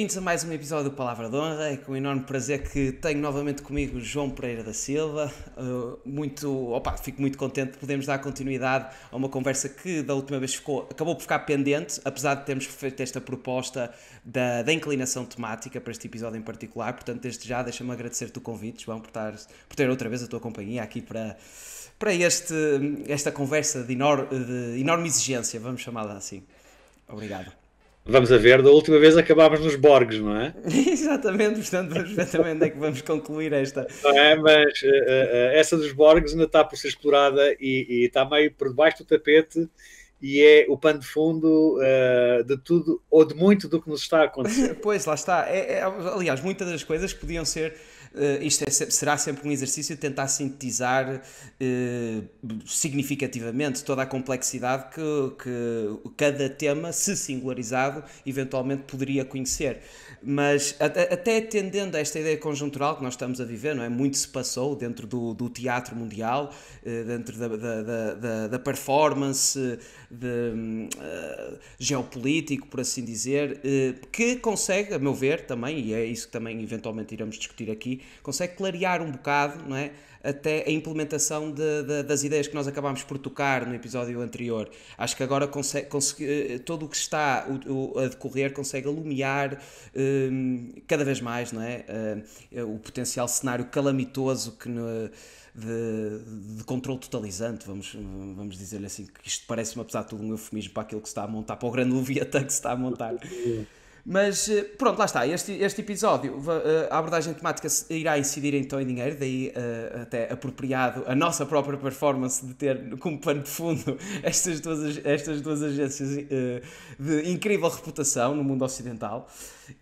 bem-vindos a mais um episódio do Palavra de Honra. É com um enorme prazer que tenho novamente comigo João Pereira da Silva. Eh, muito, opa, fico muito contente de podermos dar continuidade a uma conversa que da última vez ficou, acabou por ficar pendente, apesar de termos feito esta proposta da, da inclinação temática para este episódio em particular. Portanto, desde já deixa-me agradecer-te o convite, João, por, estar, por ter outra vez a tua companhia aqui para, para este, esta conversa de, de enorme exigência, vamos chamá-la assim. Obrigado vamos a ver, da última vez acabámos nos Borges, não é? Exatamente, portanto vamos ver também onde é que vamos concluir esta. Não é, mas uh, uh, essa dos Borges ainda está por ser explorada e, e, está meio por debaixo do tapete e é o pano de fundo uh, de tudo ou de muito do que nos está a acontecer. pois, lá está. É, é, aliás, muitas das coisas podiam ser uh, isto é, será sempre um exercício de tentar sintetizar uh, significativamente toda a complexidade que, que cada tema, se singularizado, eventualmente poderia conhecer. Mas até, atendendo a esta ideia conjuntural que nós estamos a viver, não é? Muito se passou dentro do, do teatro mundial, eh, dentro da, da, da, da performance de, geopolítico, por assim dizer, que consegue, a meu ver, também, e é isso que também eventualmente iremos discutir aqui, consegue clarear um bocado, não é? Até a implementação de, de, das ideias que nós acabámos por tocar no episódio anterior. Acho que agora consegue, consegue eh, todo o que está o, o, a decorrer consegue alumiar um, ehm, cada vez mais, não é? Eh, o potencial cenário calamitoso que no, de, de controle totalizante, vamos, vamos dizer-lhe assim, que isto parece-me, apesar de tudo, um eufemismo para aquilo que se está a montar, para o grande Leviatã que se está a montar. Mas eh, pronto, lá está. Este, este episódio, eh, a abordagem temática irá incidir então em dinheiro, daí eh, até apropriado a nossa própria performance de ter como pano de fundo estas duas, estas duas agências de incrível reputação no mundo ocidental.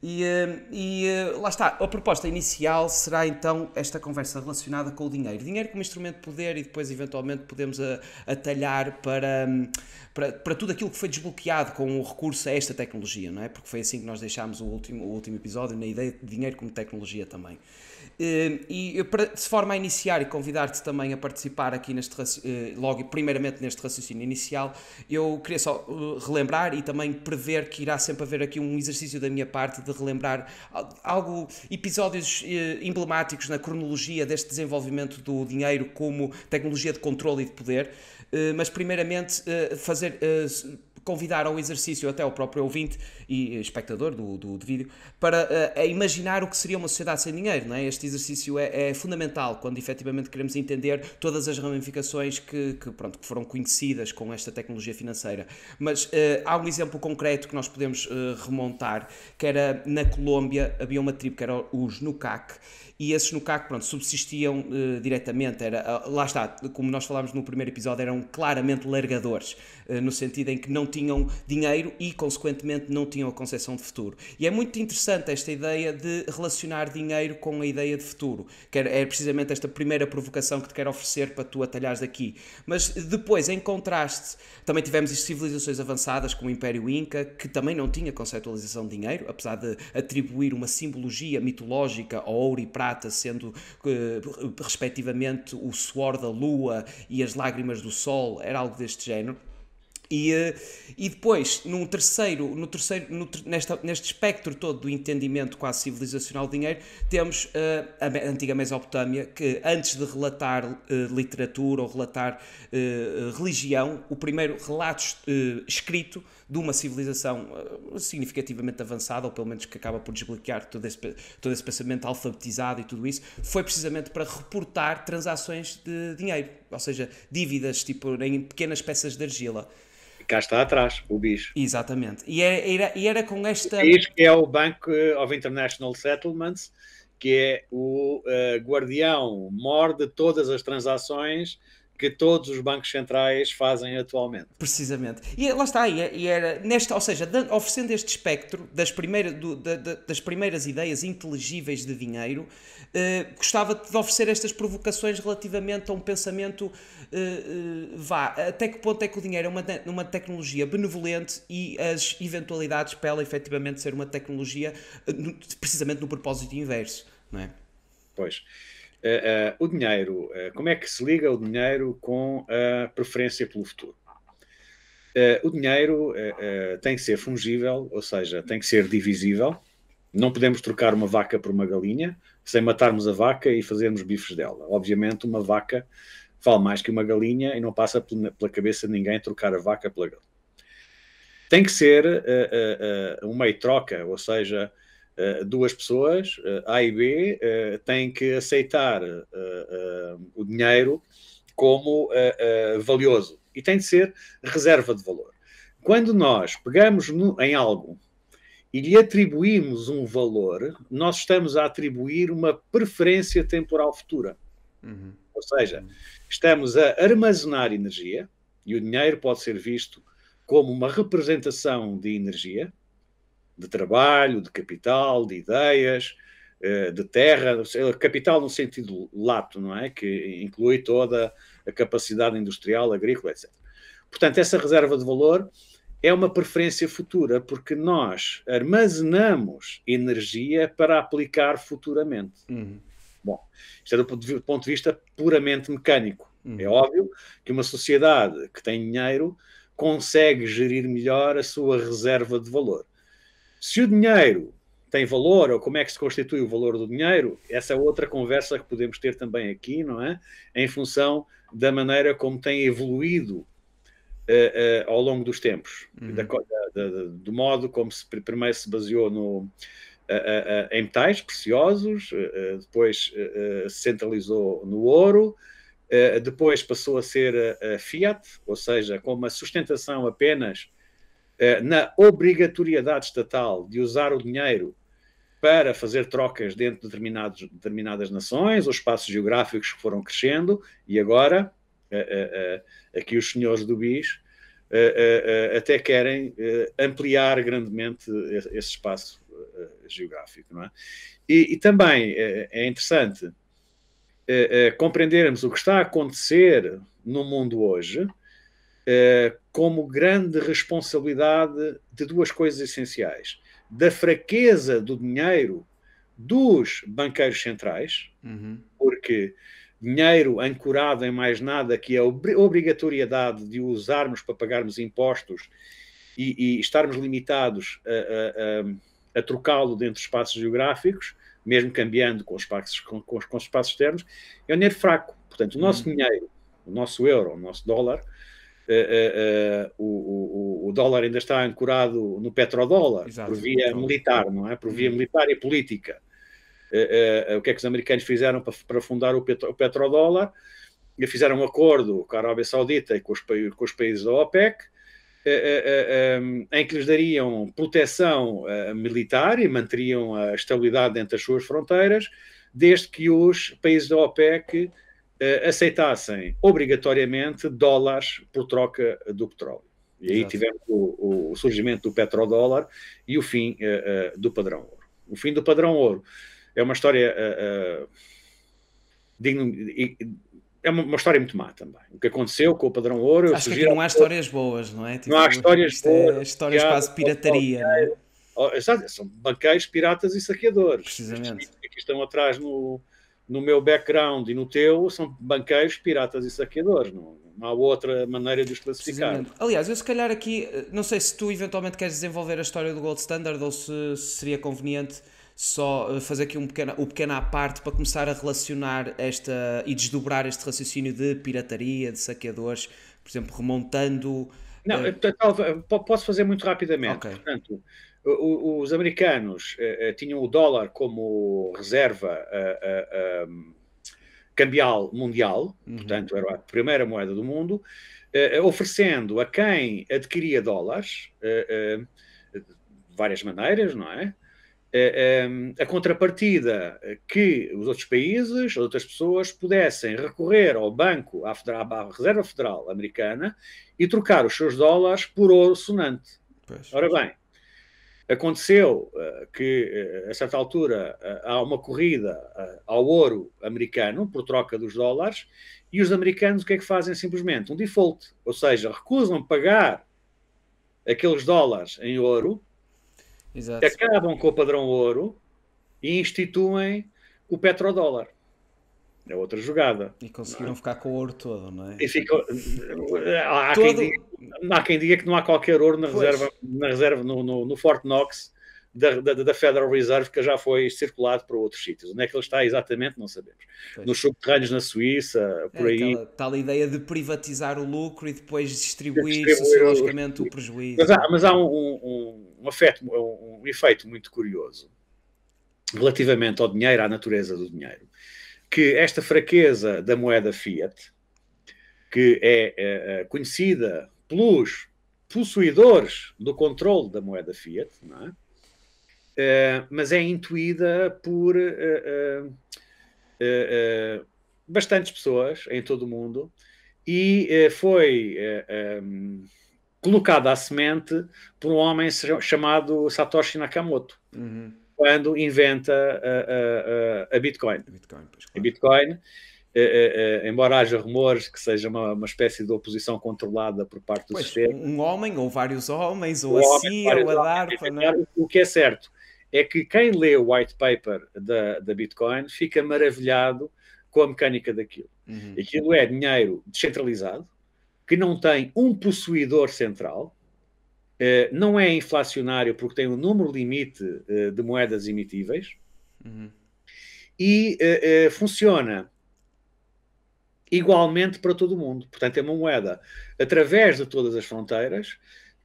E, e lá está. A proposta inicial será então esta conversa relacionada com o dinheiro. Dinheiro como instrumento de poder e depois eventualmente podemos atalhar para, hum, para, para tudo aquilo que foi desbloqueado com o recurso a esta tecnologia, não é? Porque foi assim que nós nós deixámos o último, o último episódio, na ideia de dinheiro como tecnologia também. Eh, e de forma a iniciar e convidar-te também a participar aqui neste eh, logo primeiramente neste raciocínio inicial, eu queria só eh, relembrar e também prever que irá sempre haver aqui um exercício da minha parte de relembrar algo episódios emblemáticos na cronologia deste desenvolvimento do dinheiro como tecnologia de controle e de poder, mas primeiramente fazer convidar ao exercício até o próprio ouvinte e eh, espectador do, do, do vídeo para uh, imaginar o que seria uma sociedade sem dinheiro. Não é? Este exercício é, é fundamental quando efetivamente queremos entender todas as ramificações que, que, pronto, que foram conhecidas com esta tecnologia financeira. Mas uh, há um exemplo concreto que nós podemos uh, remontar, que era na Colômbia, havia uma tribo que era os Nucac, e esses Nucac pronto, subsistiam uh, diretamente. Era, ah, lá está, como nós falámos no primeiro episódio, eram claramente largadores. Eh, no sentido em que não tinham dinheiro e, consequentemente, não tinham a concepção de futuro. E é muito interessante esta ideia de relacionar dinheiro com a ideia de futuro, que é precisamente esta primeira provocação que te quero oferecer para tu atalhares daqui. Mas depois, em contraste, também tivemos civilizações avançadas como o Império Inca, que também não tinha conceptualização de dinheiro, apesar de atribuir uma simbologia mitológica ao ouro e prata, sendo eh, respectivamente o suor da lua e as lágrimas do sol, era algo deste género. E, eh, e depois, num terceiro, no terceiro no, nesta, neste espectro todo do entendimento quase civilizacional do dinheiro, temos uh, a antiga Mesopotâmia, que antes de relatar uh, literatura ou relatar uh, religião, o primeiro relato escrito de uma civilização significativamente avançada, ou pelo menos que acaba por desbloquear todo esse, todo esse pensamento alfabetizado e tudo isso, foi precisamente para reportar transações de dinheiro, ou seja, dívidas tipo em pequenas peças de argila cá está atrás o bicho. Exatamente. E era, era, e era com esta. É isto que é o Bank of International Settlements, que é o uh, guardião mor de todas as transações que todos os bancos centrais fazem atualmente. Precisamente. E é, lá está, é, e era nesta, ou seja, oferecendo este espectro das, do, da, das primeiras ideias inteligíveis de dinheiro, eh, gostava de oferecer estas provocações relativamente a um pensamento eh, eh vá, até que ponto é que o dinheiro é uma, uma tecnologia benevolente e as eventualidades para ela efetivamente ser uma tecnologia eh, precisamente no propósito inverso, não é? Pois uh, uh, o dinheiro, eh, como é que se liga o dinheiro com a preferência pelo futuro? o dinheiro tem que ser fungível, ou seja, tem que ser divisível. Não podemos trocar uma vaca por uma galinha sem matarmos a vaca e fazermos bifes dela. Obviamente, uma vaca vale mais que uma galinha e não passa pela cabeça de ninguém trocar a vaca pela galinha. Tem que ser uh, uh, uh, um meio troca, ou seja, eh, duas pessoas, eh, A e B, eh, têm que aceitar o dinheiro como valioso e tem de ser reserva de valor. Quando nós pegamos em algo e lhe atribuímos um valor, nós estamos a atribuir uma preferência temporal futura. Uhum. Ou seja, uhum. estamos a armazenar energia e o dinheiro pode ser visto como uma representação de energia de trabalho, de capital, de ideias, eh, de terra, capital no sentido lato, não é? Que inclui toda a capacidade industrial, agrícola, etc. Portanto, essa reserva de valor é uma preferência futura, porque nós armazenamos energia para aplicar futuramente. Uhum. Bom, isto é do ponto de vista puramente mecânico. Uhum. É óbvio que uma sociedade que tem dinheiro consegue gerir melhor a sua reserva de valor. Se o dinheiro tem valor ou como é que se constitui o valor do dinheiro, essa é outra conversa que podemos ter também aqui, não é? Em função da maneira como tem evoluído Uh, uh, ao longo dos tempos, uhum. da, da, da, do modo como se primeiro se baseou no, uh, em metais preciosos, depois se centralizou no ouro, depois passou a ser fiat, ou seja, com uma sustentação apenas eh, na obrigatoriedade estatal de usar o dinheiro para fazer trocas dentro de determinados, determinadas nações ou espaços geográficos que foram crescendo, e agora eh, eh, aqui os senhores do BIS até querem ampliar grandemente esse espaço geográfico. Não é? e, e também é interessante compreendermos o que está a acontecer no mundo hoje como grande responsabilidade de duas coisas essenciais: da fraqueza do dinheiro dos banqueiros centrais, uhum. porque dinheiro ancorado em mais nada que é a obrigatoriedade de usarmos para pagarmos impostos e, e estarmos limitados a, a, a, a trocá-lo dentro de espaços geográficos, mesmo cambiando com os espaços, com, com, com os espaços externos, é um dinheiro fraco. Portanto, o nosso uhum. dinheiro, o nosso euro, o nosso dólar, uh, uh, o, o, dólar ainda está ancorado no petrodólar, Exato, por via então. militar, não é? Por via uhum. militar e política. o que é que os americanos fizeram para, para fundar o, petro, o petrodólar? E fizeram um acordo com a Arábia Saudita e com os, com os países da OPEC, em que lhes dariam proteção militar e manteriam a estabilidade dentro das suas fronteiras, desde que os países da OPEC eh, aceitassem obrigatoriamente dólares por troca do petróleo. E aí Exato. tivemos o, o, surgimento do petrodólar e o fim uh, uh, do padrão ouro. O fim do padrão ouro é uma história. Uh, digno, é uma, história muito má também. O que aconteceu com o padrão ouro. Acho que não há histórias boas, não é? Tipo, não há tipo, histórias é boas. É, histórias há, quase pirataria, não é? Oh, exato, são banqueiros, piratas e saqueadores. Precisamente. É que estão atrás no, no meu background e no teu, são banqueiros, piratas e saqueadores, não, não há outra maneira de os classificar. Aliás, eu se calhar aqui, eh, não sei se tu eventualmente queres desenvolver a história do Gold Standard ou se, se seria conveniente só eh, fazer aqui um pequeno, um pequeno à parte para começar a relacionar esta e desdobrar este raciocínio de pirataria, de saqueadores, por exemplo, remontando. Não, uh... posso fazer muito rapidamente. Okay. Portanto, os americanos uh, tinham o dólar como reserva um, eh, ehm, cambial mundial, uhum. portanto, era a primeira moeda do mundo, oferecendo a quem adquiria dólares ehm, de várias maneiras, não é? Ehm, a contrapartida que os outros países, as outras pessoas, pudessem recorrer ao banco, à, Federal, à Reserva Federal Americana, e trocar os seus dólares por ouro sonante. Pois, Ora bem, Aconteceu eh, que, eh, a certa altura, eh, há uma corrida ao ouro americano por troca dos dólares e os americanos o que é que fazem? Simplesmente um default, ou seja, recusam pagar aqueles dólares em ouro, Exato. acabam com o padrão ouro e instituem o petrodólar. É outra jogada. E conseguiram ficar com o ouro todo, não é? E ficou... há, todo... quem diga, há quem diga que não há qualquer ouro na pois. reserva, na reserva no, no, no Fort Knox da, da, da, Federal Reserve que já foi circulado para outros sítios. Onde é que ele está exatamente, não sabemos. Pois. Nos subterrâneos na Suíça, por é, aí. Tal, tal, ideia de privatizar o lucro e depois distribuir, distribuir sociologicamente o, o prejuízo. Mas há, mas há um, um, um, afeto, um, um efeito muito curioso relativamente ao dinheiro, à natureza do dinheiro que esta fraqueza da moeda fiat, que é, é conhecida pelos possuidores do controle da moeda fiat, é? É, mas é intuída por bastantes pessoas em todo o mundo e foi colocada à semente por um homem chamado Satoshi Nakamoto. Uhum quando inventa a, eh, a, eh, eh, a Bitcoin. Bitcoin, pois, claro. a Bitcoin embora haja rumores que seja uma, uma, espécie de oposição controlada por parte do pois, sistema. Um homem, ou vários homens, ou um a CIA, ou a DARPA. É não? É? O que é certo é que quem lê o white paper da, da Bitcoin fica maravilhado com a mecânica daquilo. Uhum. Aquilo é dinheiro descentralizado, que não tem um possuidor central, eh, não é inflacionário porque tem um número limite eh, de moedas emitíveis uhum. e eh, funciona igualmente para todo o mundo. Portanto, é uma moeda através de todas as fronteiras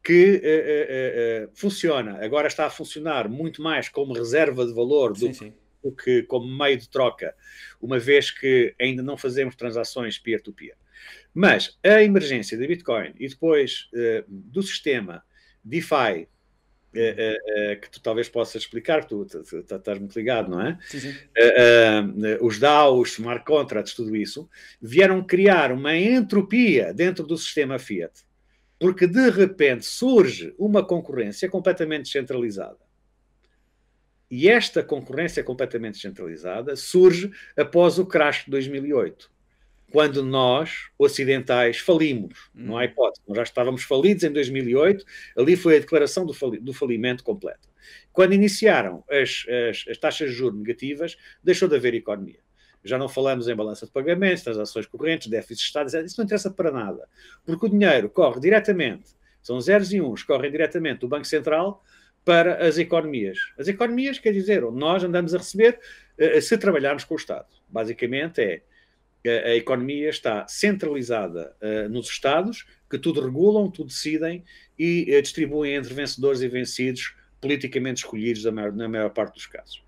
que uh, uh, uh, funciona. Agora está a funcionar muito mais como reserva de valor do, sim, sim. do, que como meio de troca, uma vez que ainda não fazemos transações peer-to-peer. -peer. Mas a emergência da Bitcoin e depois do sistema DeFi, eh, eh, eh, que tu talvez possas explicar, tu, estás muito ligado, não é? os DAOs, os smart contracts, tudo isso, vieram criar uma entropia dentro do sistema Fiat, porque de repente surge uma concorrência completamente descentralizada. E esta concorrência completamente descentralizada surge após o crash de 2008 quando nós, ocidentais, falimos. Não há uhum. hipótese. Nós já estávamos falidos em 2008, ali foi a declaração do, fali do falimento completo. Quando iniciaram as, as, as taxas de juros negativas, deixou de haver economia. Já não falamos em balança de pagamentos, transações correntes, déficits de Estado, etc. Isso não interessa para nada, porque o dinheiro corre diretamente, são zeros e uns, correm diretamente do Banco Central para as economias. As economias, quer dizer, onde nós andamos a receber eh, se trabalharmos com o Estado. Basicamente é a economia está centralizada uh, nos Estados, que tudo regulam, tudo decidem e uh, distribuem entre vencedores e vencidos, politicamente escolhidos maior, na maior parte dos casos.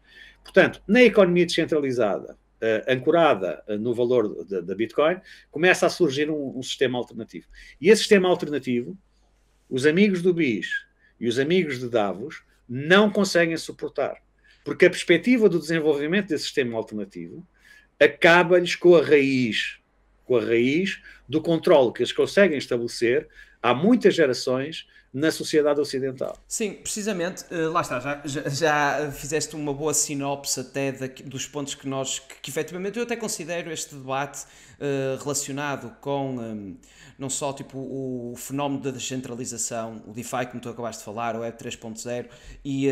Portanto, na economia descentralizada, uh, ancorada no valor da Bitcoin, começa a surgir um, um, sistema alternativo. E esse sistema alternativo, os amigos do BIS e os amigos de Davos não conseguem suportar, porque a perspectiva do desenvolvimento desse sistema alternativo acaba-lhes com a raiz, com a raiz do controle que eles conseguem estabelecer há muitas gerações na sociedade ocidental. Sim, precisamente, eh, lá está, já, já fizeste uma boa sinopse até dos pontos que nós, que, que efetivamente eu até considero este debate uh, relacionado com um, não só tipo o, o fenómeno da descentralização, o DeFi como tu acabaste de falar, o Web 3.0 e uh,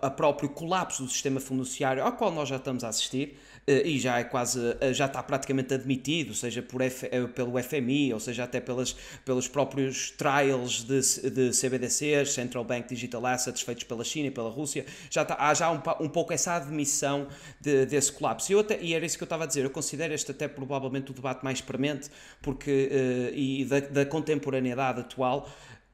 a, a, próprio colapso do sistema fundiciário ao qual nós já estamos a assistir, eh, e já é quase, eh, já está praticamente admitido, seja por F, eh, pelo FMI, ou seja até pelas, pelos próprios trials de, de CBDCs, Central Bank Digital Assets, feitos pela China e pela Rússia, já está, há já um, um pouco essa admissão de, desse colapso. E, até, e, era isso que eu estava a dizer, eu considero este até provavelmente o debate mais premente, porque, e da, da contemporaneidade atual,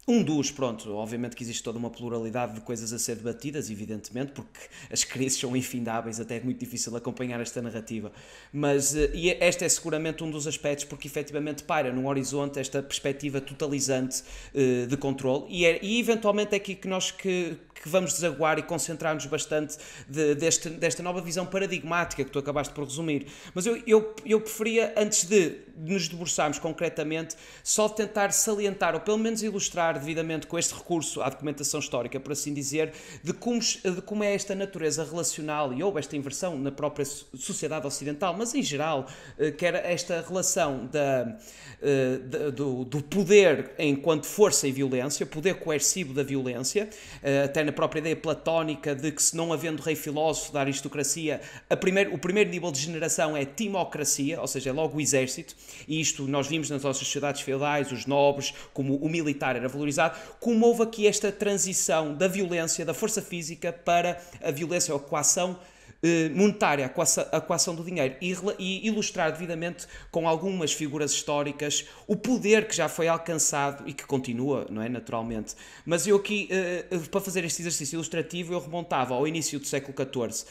um dos, pronto, obviamente que existe toda uma pluralidade de coisas a ser debatidas, evidentemente, porque as crises são infindáveis, até é muito difícil acompanhar esta narrativa. Mas eh, e é, este é seguramente um dos aspectos, porque efetivamente paira num horizonte esta perspectiva totalizante uh, de controle, e, é, e eventualmente é aqui que nós que, que vamos desaguar e concentrar-nos bastante de, deste, desta nova visão paradigmática que tu acabaste por resumir. Mas eu, eu, eu preferia, antes de nos debruçarmos concretamente, só tentar salientar, ou pelo menos ilustrar, devidamente com este recurso à documentação histórica, por assim dizer, de como, de como é esta natureza relacional e houve esta inversão na própria sociedade ocidental, mas em geral, eh, que era esta relação eh, da, do, do, poder enquanto força e violência, poder coercivo da violência, eh, até na própria ideia platónica de que se não havendo rei filósofo da aristocracia, o primeiro nível de generação é timocracia, ou seja, é logo o exército, e isto nós vimos nas nossas sociedades feudais, os nobres, como o militar era valorizado valorizado, como houve aqui esta transição da violência, da força física, para a violência ou coação eh, monetária, a coação do dinheiro e ilustrar devidamente com algumas figuras históricas o poder que já foi alcançado e que continua, não é? Naturalmente. Mas eu aqui, eh, eh, para fazer este exercício ilustrativo, eu remontava ao início do século XIV,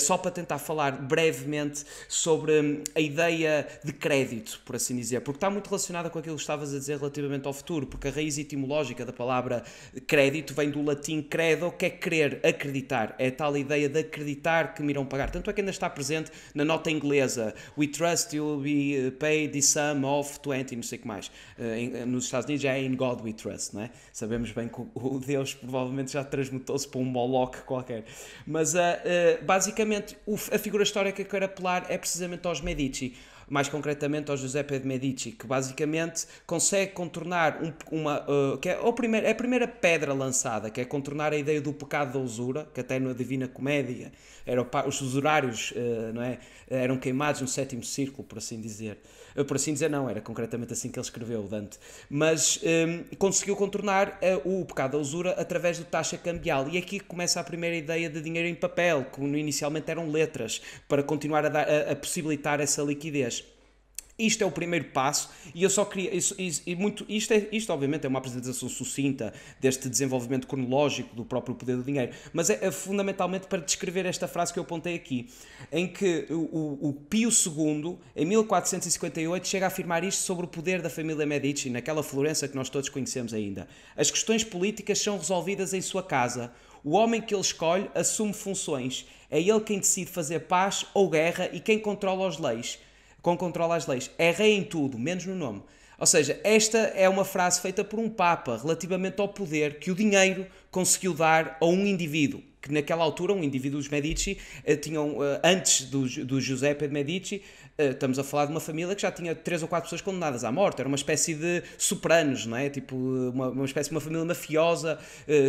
só para tentar falar brevemente sobre hum, a ideia de crédito, por assim dizer, porque está muito relacionada com aquilo que estavas a dizer relativamente ao futuro, porque a raiz etimológica da palavra crédito vem do latim credo, que é querer, acreditar. É a tal ideia de acreditar que me irão pagar. Tanto é que ainda está presente na nota inglesa: We trust you will be eh, paid the sum of 20, não sei o que mais. Eh, eh, nos Estados Unidos já é In God We Trust, não é? Sabemos bem que o Deus provavelmente já transmutou-se para um Moloch qualquer. Mas basicamente a figura histórica que eu quero apelar é precisamente aos Medici mais concretamente ao Giuseppe de Medici, que basicamente consegue contornar um, uma uh, que é o primeiro, é a primeira pedra lançada, que é contornar a ideia do pecado da usura, que até na Divina Comédia era os usurários uh, não é, eram queimados no sétimo círculo, por assim dizer. Eh, por assim dizer, não, era concretamente assim que ele escreveu, Dante. Mas um, ehm, conseguiu contornar eh, o pecado da usura através do taxa cambial. E aqui começa a primeira ideia de dinheiro em papel, que inicialmente eram letras, para continuar a, dar, a, a possibilitar essa liquidez. Isto é o primeiro passo e eu só queria. Isso, isso, e muito, isto, é, isto, obviamente, é uma apresentação sucinta deste desenvolvimento cronológico do próprio poder do dinheiro, mas é, é fundamentalmente para descrever esta frase que eu apontei aqui, em que o, o, Pio II, em 1458, chega a afirmar isto sobre o poder da família Medici, naquela Florença que nós todos conhecemos ainda. As questões políticas são resolvidas em sua casa. O homem que ele escolhe assume funções. É ele quem decide fazer paz ou guerra e quem controla as leis com controle às leis. é rei em tudo, menos no nome. Ou seja, esta é uma frase feita por um Papa relativamente ao poder que o dinheiro conseguiu dar a um indivíduo naquela altura um indivíduo dos Medici uh, eh, tinham, uh, eh, antes do, do Giuseppe de Medici, uh, estamos a falar de uma família que já tinha três ou quatro pessoas condenadas à morte, era uma espécie de sopranos, não é? Tipo, uma, uma espécie de uma família mafiosa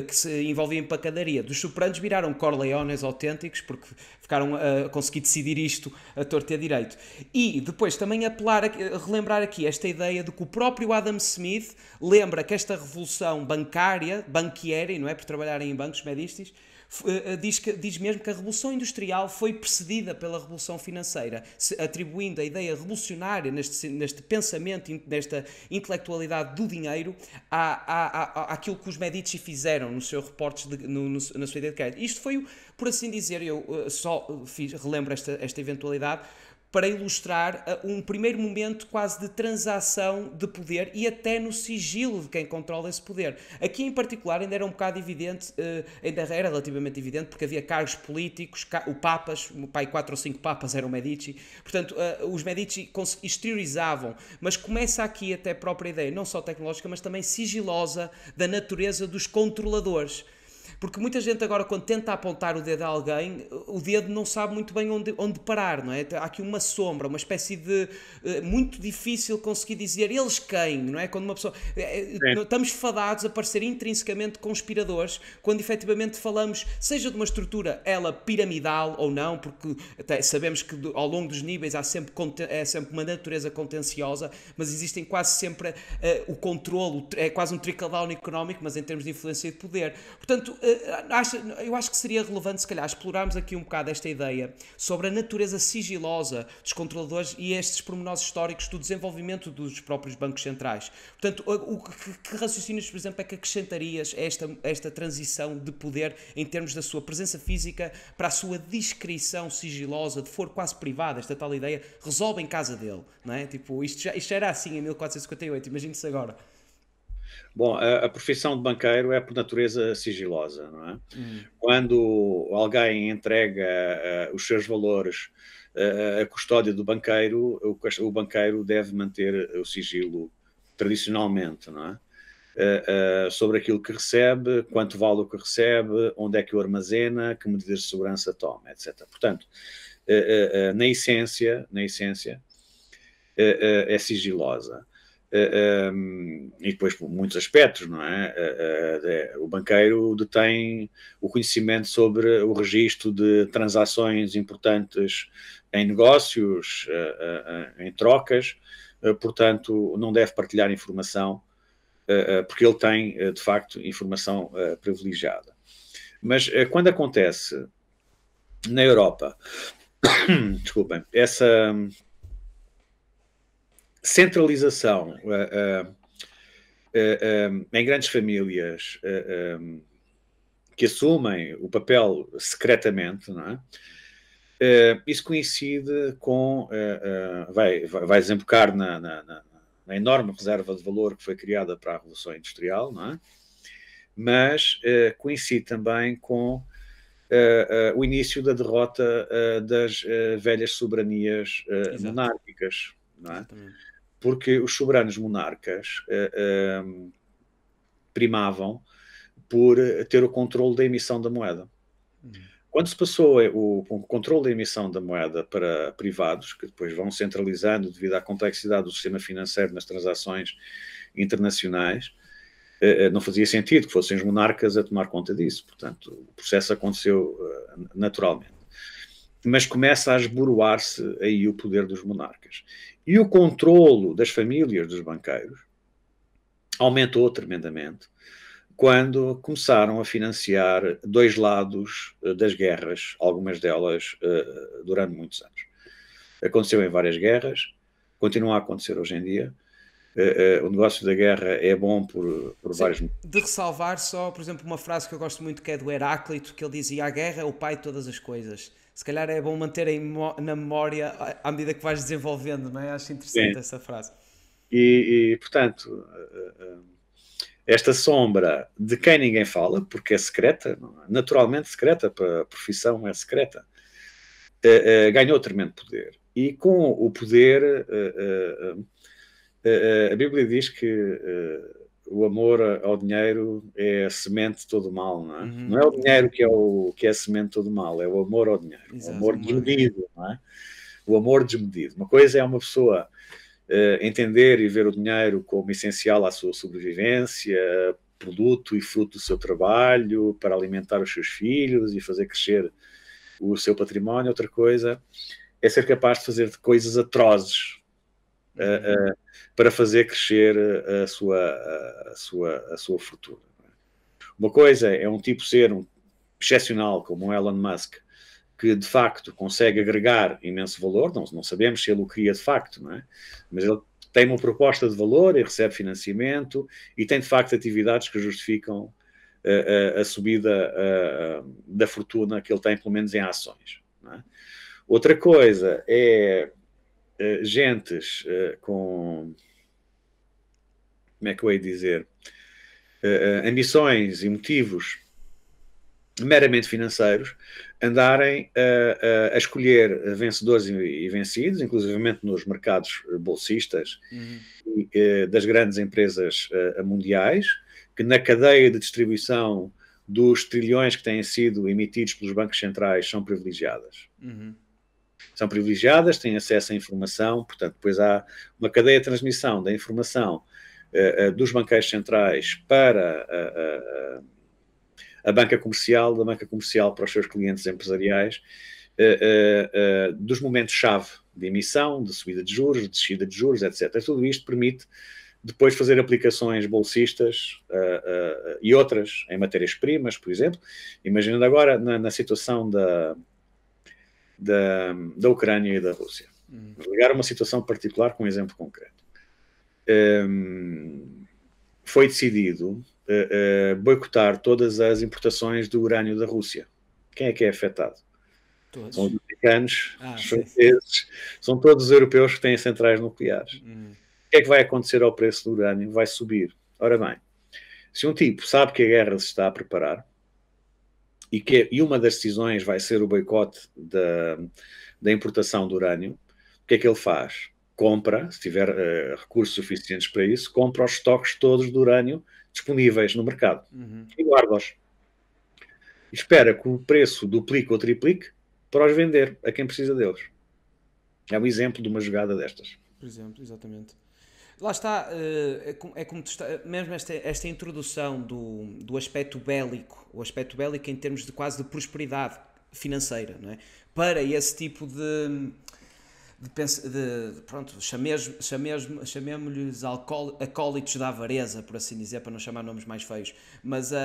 que se envolvia em pacadaria. Dos sopranos viraram Corleones autênticos, porque ficaram a conseguir decidir isto a torto e a direito. E depois também apelar, relembrar aqui esta ideia de que o próprio Adam Smith lembra que esta revolução bancária, banquieri, não é? Por trabalharem em bancos medistas, eh, eh, diz, que, diz mesmo que a Revolução Industrial foi precedida pela Revolução Financeira, atribuindo a ideia revolucionária neste, neste pensamento, nesta intelectualidade do dinheiro, à, à, à, àquilo que os Medici fizeram no seu reportes de, no, no, na sua ideia de crédito. Isto foi, por assim dizer, eu eh, só fiz, relembro esta, esta eventualidade, para ilustrar eh, um primeiro momento quase de transação de poder e até no sigilo de quem controla esse poder. Aqui em particular ainda era um bocado evidente, eh, ainda era relativamente evidente, porque havia cargos políticos, o Papas, o pai quatro ou cinco Papas eram Medici, portanto eh, os Medici exteriorizavam, mas começa aqui até a própria ideia, não só tecnológica, mas também sigilosa da natureza dos controladores. Porque muita gente agora, quando tenta apontar o dedo a alguém, o dedo não sabe muito bem onde, onde parar, não é? Há aqui uma sombra, uma espécie de. Eh, muito difícil conseguir dizer eles quem, não é? Quando uma pessoa. Eh, eh, Sim. Estamos fadados a parecer intrinsecamente conspiradores quando efetivamente falamos, seja de uma estrutura, ela piramidal ou não, porque sabemos que ao longo dos níveis há sempre, é sempre uma natureza contenciosa, mas existem quase sempre uh, o controle, é quase um trickle down económico, mas em termos de influência e de poder. Portanto, eh, eu acho que seria relevante, se calhar, explorarmos aqui um bocado esta ideia sobre a natureza sigilosa dos controladores e estes pormenores históricos do desenvolvimento dos próprios bancos centrais. Portanto, o que, que raciocínios, por exemplo, é que acrescentarias a esta, esta transição de poder em termos da sua presença física para a sua discrição sigilosa, de for quase privada, esta tal ideia, resolve em casa dele, não é? Tipo, isto já, isto já era assim em 1458, imagina-se agora. Bom, a, a, profissão de banqueiro é por natureza sigilosa, não é? Hum. Quando alguém entrega uh, os seus valores uh, eh, à custódia do banqueiro, o, o, banqueiro deve manter o sigilo tradicionalmente, não é? Uh, sobre aquilo que recebe, quanto vale o que recebe, onde é que o armazena, que medidas de segurança toma, etc. Portanto, na essência, na essência, é sigilosa. Eh, ehm, e depois por muitos aspectos, não é? Eh, eh, o banqueiro detém o conhecimento sobre o registro de transações importantes em negócios, em trocas, portanto, não deve partilhar informação, porque ele tem, de facto, informação privilegiada. Mas quando acontece na Europa, desculpem, essa centralização uh, uh, em grandes famílias que assumem o papel secretamente, não é? isso coincide com. vai, vai desembocar na, na, na, na, enorme reserva de valor que foi criada para a Revolução Industrial, não é? mas coincide também com Uh, uh, o início da derrota uh, das velhas soberanias monárquicas não é? Porque os soberanos monarcas uh, eh, um, ehm, primavam por eh, ter o controle da emissão da moeda. Uhum. Quando se passou eh, o, o controle da emissão da moeda para privados, que depois vão centralizando devido à complexidade do sistema financeiro nas transações internacionais, não fazia sentido que fossem os monarcas a tomar conta disso. Portanto, o processo aconteceu naturalmente mas começa a esboroar-se aí o poder dos monarcas. E o controlo das famílias dos banqueiros aumentou tremendamente quando começaram a financiar dois lados eh, das guerras, algumas delas eh, durante muitos anos. Aconteceu em várias guerras, continua a acontecer hoje em dia. Eh, o negócio da guerra é bom por, por Sim, vários motivos. De ressalvar só, por exemplo, uma frase que eu gosto muito que é do Heráclito, que ele dizia: A guerra é o pai de todas as coisas se calhar é bom manter na memória à medida que vais desenvolvendo, não é? Acho interessante Sim. essa frase. E, e, portanto, eh, eh, esta sombra de quem ninguém fala, porque é secreta, é? naturalmente secreta, para a profissão é secreta, eh, ganhou tremendo poder. E com o poder, a Bíblia diz que o amor ao dinheiro é a semente de todo mal, não é? Uhum. Não é o dinheiro que é, o, que é a semente de todo mal, é o amor ao dinheiro, Exato, o amor desmedido, não é? O amor desmedido. Uma coisa é uma pessoa uh, entender e ver o dinheiro como essencial à sua sobrevivência, produto e fruto do seu trabalho, para alimentar os seus filhos e fazer crescer o seu património. Outra coisa é ser capaz de fazer coisas atrozes uh, para fazer crescer a sua, a, sua, a sua fortuna. Uma coisa é um tipo ser um excepcional como o Elon Musk, que de facto consegue agregar imenso valor, não, não sabemos se ele o cria de facto, não é? mas ele tem uma proposta de valor e recebe financiamento e tem de facto atividades que justificam a, a, subida a, da fortuna que ele tem, pelo menos em ações. É? Outra coisa é eh, gentes uh, com. Como é que eu hei dizer? Eh, ambições e motivos meramente financeiros andarem a, a escolher vencedores e, e vencidos, inclusivamente nos mercados bolsistas uhum. e, das grandes empresas mundiais, que na cadeia de distribuição dos trilhões que têm sido emitidos pelos bancos centrais são privilegiadas. Uhum são privilegiadas, têm acesso à informação, portanto, depois há uma cadeia de transmissão da informação uh, uh, dos banqueiros centrais para eh, a, banca comercial, da banca comercial para os seus clientes empresariais, dos momentos-chave de emissão, de subida de juros, de descida de juros, etc. Tudo isto permite depois fazer aplicações bolsistas uh, uh, e outras em matérias-primas, por exemplo. Imaginando agora na, na situação da, da, da Ucrânia e da Rússia. Vou hum. Ligar uma situação particular com um exemplo concreto. Um, foi decidido uh, uh, boicotar todas as importações do urânio da Rússia. Quem é que é afetado? Todos. São os americanos, ah, os franceses, são todos os europeus que têm centrais nucleares. Hum. O que é que vai acontecer ao preço do urânio? Vai subir. Ora bem, se um tipo sabe que a guerra se está a preparar, e, que, e uma das decisões vai ser o boicote da, da importação de urânio, o que é que ele faz? Compra, se tiver uh, recursos suficientes para isso, compra os estoques todos de urânio disponíveis no mercado uhum. e guarda-os. Espera que o preço duplique ou triplique para os vender a quem precisa deles. É um exemplo de uma jogada destas. Por exemplo, exatamente. Lá está, eh, é como é está, eh, mesmo esta, esta introdução do, do aspecto bélico, o aspecto bélico em termos de quase de prosperidade financeira, não é? para esse tipo de. de, de pronto, chamemos-lhes acólitos da avareza, por assim dizer, para não chamar nomes mais feios, mas eh,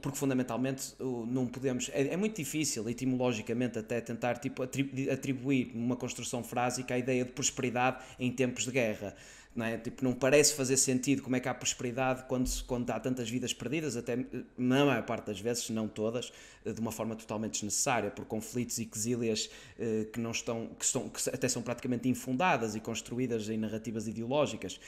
porque fundamentalmente não podemos. É, é, muito difícil, etimologicamente, até tentar tipo, atribuir uma construção frásica a ideia de prosperidade em tempos de guerra não é? Tipo, não parece fazer sentido como é que há prosperidade quando, se, quando há tantas vidas perdidas, até eh, na maior parte das vezes, se não todas, eh, de uma forma totalmente desnecessária, por conflitos e quesílias eh, que não estão, que são que até são praticamente infundadas e construídas em narrativas ideológicas.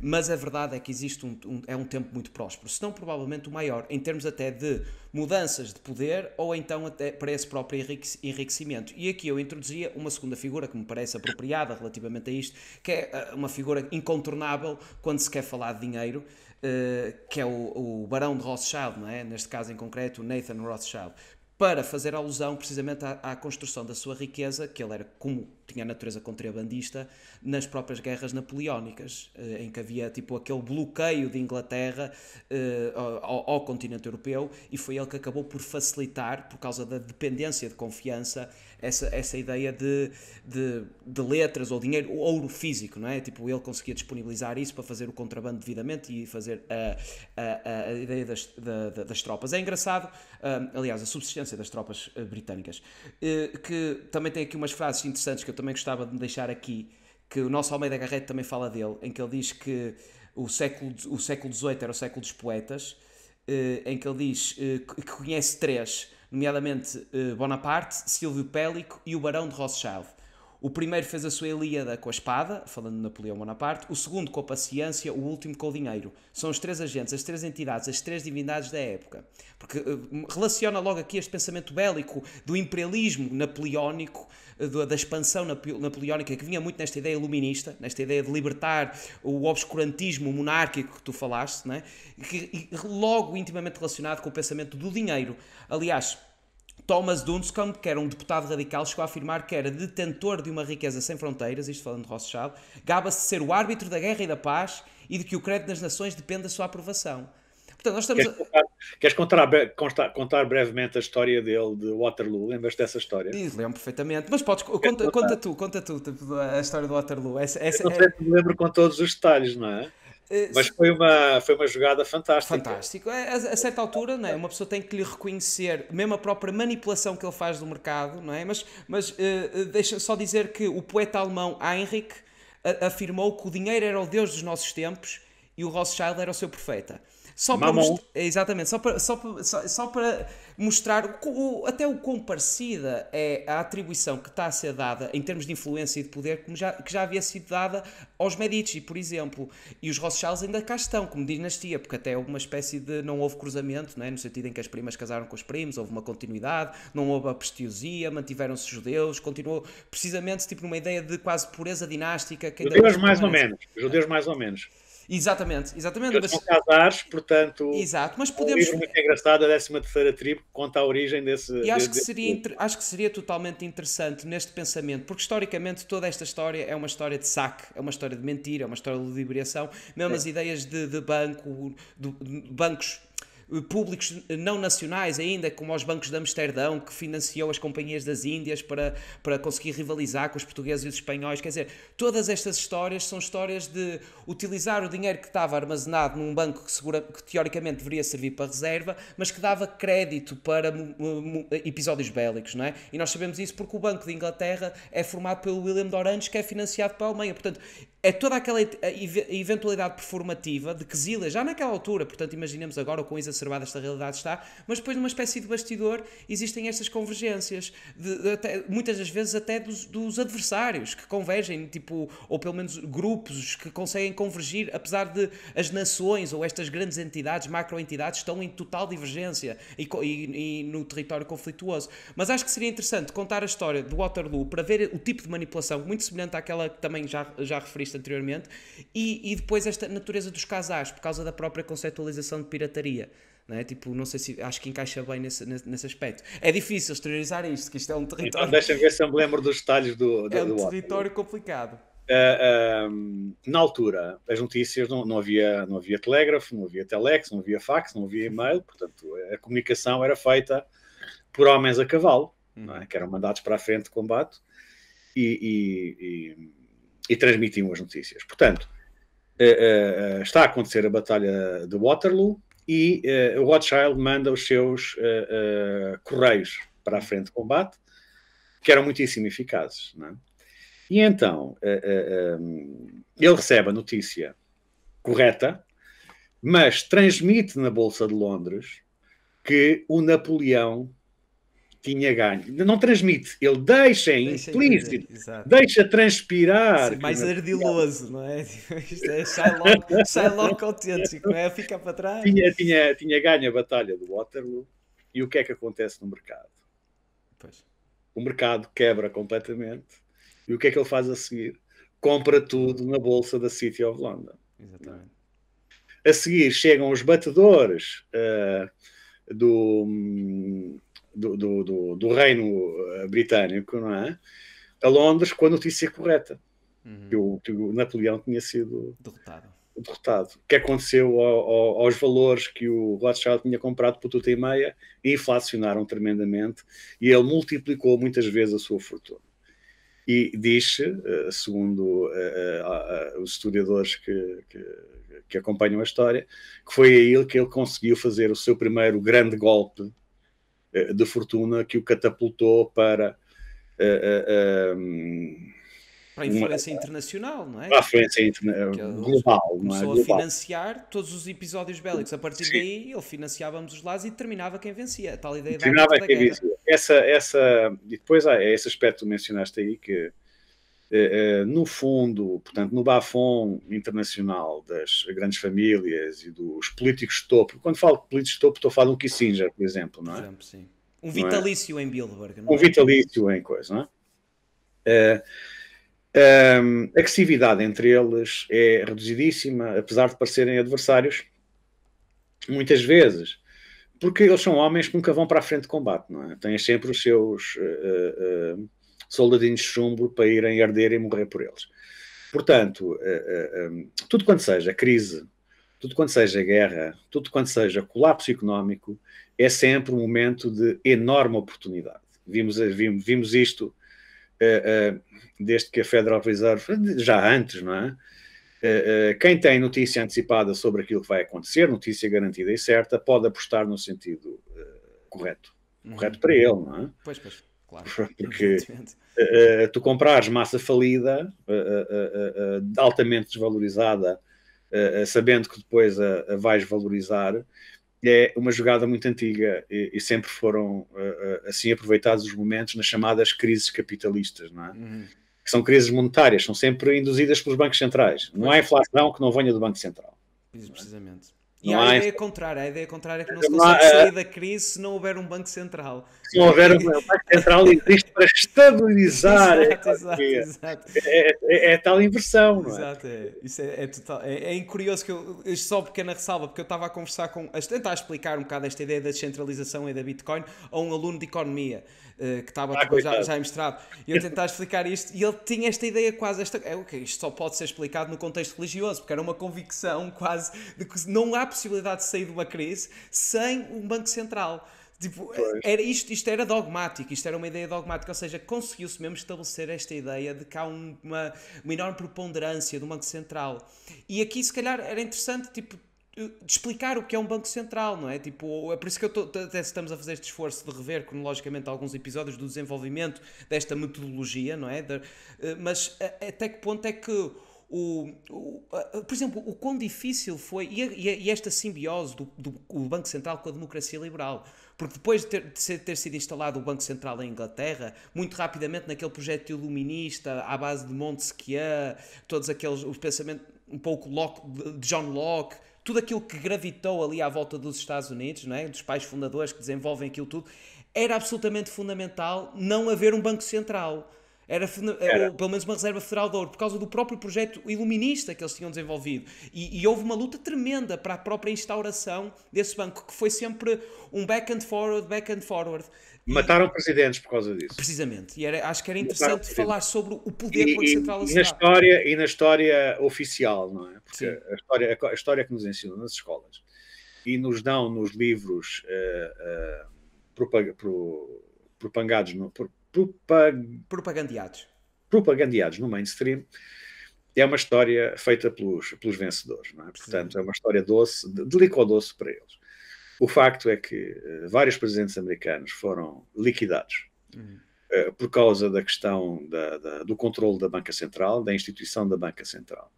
Mas a verdade é que existe um, um é um tempo muito próspero, se não provavelmente o maior, em termos até de mudanças de poder ou então até para esse próprio enriquecimento. E aqui eu introduzia uma segunda figura que me parece apropriada relativamente a isto, que é eh, uma figura incontrolável incontornável quando se quer falar de dinheiro, eh, que é o, o Barão de Rothschild, não é? neste caso em concreto, Nathan Rothschild, para fazer alusão precisamente à, à, construção da sua riqueza, que ele era, como tinha a natureza contrabandista, nas próprias guerras napoleónicas, eh, em que havia tipo aquele bloqueio de Inglaterra eh, ao, ao, continente europeu, e foi ele que acabou por facilitar, por causa da dependência de confiança essa, essa ideia de, de, de letras ou dinheiro, ou ouro físico, não é? Tipo, ele conseguia disponibilizar isso para fazer o contrabando devidamente e fazer a, a, a ideia das, da, das tropas. É engraçado, hum, aliás, a subsistência das tropas eh, britânicas, eh, que também tem aqui umas frases interessantes que eu também gostava de deixar aqui, que o nosso Almeida Garrett também fala dele, em que ele diz que o século, o século XVIII era o século dos poetas, eh, em que ele diz que conhece três, nomeadamente eh, Bonaparte, Silvio Pélico e o Barão de Rothschild. O primeiro fez a sua Ilíada com a espada, falando de Napoleão Bonaparte, o segundo com a paciência, o último com o dinheiro. São os três agentes, as três entidades, as três divindades da época. Porque eh, relaciona logo aqui este pensamento bélico do imperialismo napoleónico, eh, da expansão napoleónica, que vinha muito nesta ideia iluminista, nesta ideia de libertar o obscurantismo monárquico que tu falaste, né? que, e logo intimamente relacionado com o pensamento do dinheiro. Aliás, Thomas Dunscombe, que era um deputado radical, chegou a afirmar que era detentor de uma riqueza sem fronteiras, isto falando de Rothschild, gaba-se de ser o árbitro da guerra e da paz e de que o crédito das nações depende da sua aprovação. Portanto, nós estamos. Queres contar, queres contar, contar, contar brevemente a história dele de Waterloo? Lembras dessa história? Diz, lembro perfeitamente. Mas podes. Conta, conta, tu, conta tu tipo, a história do Waterloo. Essa, essa, Eu não é... lembro com todos os detalhes, não é? Eh, mas foi uma, foi uma jogada fantástica. Fantástico. A, a, certa altura, não é? uma pessoa tem que lhe reconhecer mesmo a própria manipulação que ele faz do mercado, não é? Mas, mas uh, eh, eh, deixa só dizer que o poeta alemão Heinrich afirmou que o dinheiro era o Deus dos nossos tempos e o Rothschild era o seu profeta. Só para mostrar Exatamente, só para, só para, só, só para mostrar o, o, até o quão parecida é a atribuição que está a ser dada em termos de influência e de poder como já, que já havia sido dada aos Medici, por exemplo. E os Rothschilds ainda cá estão, como dinastia, porque até uma espécie de. não houve cruzamento, não é? no sentido em que as primas casaram com os primos, houve uma continuidade, não houve a prestiosia, mantiveram-se judeus, continuou precisamente tipo numa ideia de quase pureza dinástica. judeus mais ou menos, judeus mais ou menos. Exatamente, exatamente. Mas... São casares, portanto. Exato, mas podemos. Um livro muito engraçado, é a 13 terceira tribo, conta a origem desse. E acho, Que seria inter... acho que seria totalmente interessante neste pensamento, porque historicamente toda esta história é uma história de saque, é uma história de mentira, é uma história de liberação mesmo é. as ideias de, de banco, de bancos eh, públicos eh, não nacionais ainda, como os bancos de Amsterdão, que financiou as companhias das Índias para, para conseguir rivalizar com os portugueses e os espanhóis. Quer dizer, todas estas histórias são histórias de utilizar o dinheiro que estava armazenado num banco que, segura, que teoricamente deveria servir para reserva, mas que dava crédito para eh, episódios bélicos, não é? E nós sabemos isso porque o Banco de Inglaterra é formado pelo William de Orange, que é financiado pela Alemanha. Portanto, é toda aquela eventualidade performativa de que Zila, já naquela altura, portanto imaginemos agora o quão exacerbada esta realidade está, mas depois numa espécie de bastidor existem estas convergências, de, de, até, muitas das vezes até dos, dos, adversários que convergem, tipo, ou pelo menos grupos que conseguem convergir, apesar de as nações ou estas grandes entidades, macroentidades, estão em total divergência e, e, e no território conflituoso. Mas acho que seria interessante contar a história do Waterloo para ver o tipo de manipulação, muito semelhante àquela que também já, já referiste anteriormente, e, e depois esta natureza dos casais, por causa da própria conceptualização de pirataria. Não é? Tipo, não sei se acho que encaixa bem nesse, nesse, aspecto. É difícil exteriorizar isto, que isto é um então, território. Então, deixa ver se eu me lembro dos detalhes do. do é um do território complicado. Uh, na altura, as notícias não, não, havia, não havia telégrafo, não havia telex, não havia fax, não havia e-mail, portanto, a comunicação era feita por homens a cavalo, é? Uhum. que eram mandados para a frente de combate, e, e, e transmitiam as notícias. Portanto, uh, uh, está a acontecer a Batalha de Waterloo e eh, o Rothschild manda os seus correios para a frente de combate, que eram muitíssimo eficazes. É? E então, um, ele recebe a notícia correta, mas transmite na Bolsa de Londres que o Napoleão tinha ganho. Não transmite, ele deixa, deixa implícito, deixa transpirar. Sim, mais ardiloso, não é? Isto é Shylock autêntico, não é? Fica para trás. Tinha, tinha, tinha ganho a batalha do Waterloo e o que é que acontece no mercado? Pois. O mercado quebra completamente e o que é que ele faz a seguir? Compra tudo na bolsa da City of London. Exatamente. A seguir chegam os batedores uh, do hum, do, do, do, reino eh, britânico, não é? A Londres com a notícia correta. Uhum. Que, o, que o Napoleão tinha sido derrotado derrotado. O que aconteceu ao, ao, aos valores que o Rothschild tinha comprado por tudo e meia? Inflacionaram tremendamente e ele multiplicou muitas vezes a sua fortuna. E diz-se, eh, segundo eh, os historiadores que, que, que, acompanham a história, que foi aí que ele conseguiu fazer o seu primeiro grande golpe eh, de fortuna que o catapultou para. Um, eh, eh, ehm, para a influência uma, internacional, não é? Para a influência interna é global, não é? Começou a financiar todos os episódios bélicos. A partir Sim. daí, ele financiávamos os lados e determinava quem vencia. A tal ideia terminava da, quem guerra. vencia. Essa, essa, e depois há esse aspecto que mencionaste aí que eh, eh, no fundo, portanto, no bafom internacional das grandes famílias e dos políticos de topo, quando falo de políticos de topo, estou a falar de um Kissinger, por exemplo, não é? Exemplo, sim. Um é? vitalício é? em Bilderberg, não um é? Um vitalício em coisa, não é? Eh, ehm, a agressividade entre eles é reduzidíssima, apesar de parecerem adversários, muitas vezes porque eles são homens que nunca vão para a frente de combate, não é? Têm sempre os seus uh, uh, soldadinhos de chumbo para irem arder e morrer por eles. Portanto, eh, eh, eh, tudo quanto seja crise, tudo quanto seja guerra, tudo quanto seja colapso económico, é sempre um momento de enorme oportunidade. Vimos, vimos, vimos isto desde que a Federal Reserve, já antes, não é? quem tem notícia antecipada sobre aquilo que vai acontecer, notícia garantida e certa, pode apostar no sentido correto. Uhum. Correto para ele, não é? Pois, pois. Claro. Porque uh, tu comprares massa falida, uh, uh, altamente desvalorizada, sabendo que depois a, a, vais valorizar, é uma jogada muito antiga e, e sempre foram assim aproveitados os momentos nas chamadas crises capitalistas, não é? Uhum. Que são crises monetárias, são sempre induzidas pelos bancos centrais. Não há inflação que não venha do Banco Central. Isso, é? precisamente. E há a ideia é contrária, a ideia contrária é que não se consegue sair da crise se não houver um banco central se não houver um Banco Central existe para estabilizar. Exato, exato, exato. É, é, é, tal inversão, não é? Exato, é. Isso é, é total. É, é curioso que eu. Só pequena ressalva, porque eu estava a conversar com. a tentar explicar um bocado esta ideia da descentralização e da Bitcoin a um aluno de economia eh, que estava ah, já, já mostrado E eu tentar explicar isto e ele tinha esta ideia quase. Esta, é, ok, isto só pode ser explicado no contexto religioso, porque era uma convicção quase de que não há possibilidade de sair de uma crise sem um Banco Central. Tipo, era, isto, isto era dogmático, isto era uma ideia dogmática, ou seja, conseguiu-se mesmo estabelecer esta ideia de que há uma, uma enorme preponderância do Banco Central. E aqui, se calhar, era interessante, tipo, de eh, explicar o que é um banco central, não é? Tipo, é por isso que eu tô, até estamos a fazer este esforço de rever cronologicamente alguns episódios do desenvolvimento desta metodologia, não é? De, eh, mas eh, até que ponto é que o, o, por exemplo, o quão difícil foi, e, e esta simbiose do, do Banco Central com a democracia liberal, porque depois de ter, de ter sido instalado o Banco Central em Inglaterra, muito rapidamente naquele projeto iluminista, à base de Montesquieu, todos aqueles, os pensamentos um pouco Locke, de John Locke, tudo aquilo que gravitou ali à volta dos Estados Unidos, não é? dos pais fundadores que desenvolvem aquilo tudo, era absolutamente fundamental não haver um Banco Central. Era, eh, era, pelo menos uma reserva federal de ouro, por causa do próprio projeto iluminista que eles tinham desenvolvido. E, e, houve uma luta tremenda para a própria instauração desse banco, que foi sempre um back and forward, back and forward. Mataram e, presidentes por causa disso. Precisamente. E era, acho que era interessante falar sobre o poder e, Central e, e na história E na história oficial, não é? Porque a história, a história que nos ensinam nas escolas e nos dão nos livros uh, uh, propag... propagandeados. Propagandeados no mainstream. É uma história feita pelos, pelos vencedores, é? Portanto, Sim. é uma história doce, de doce para eles. O facto é que eh, vários presidentes americanos foram liquidados uhum. Eh, por causa da questão da, da, do controle da Banca Central, da instituição da Banca Central.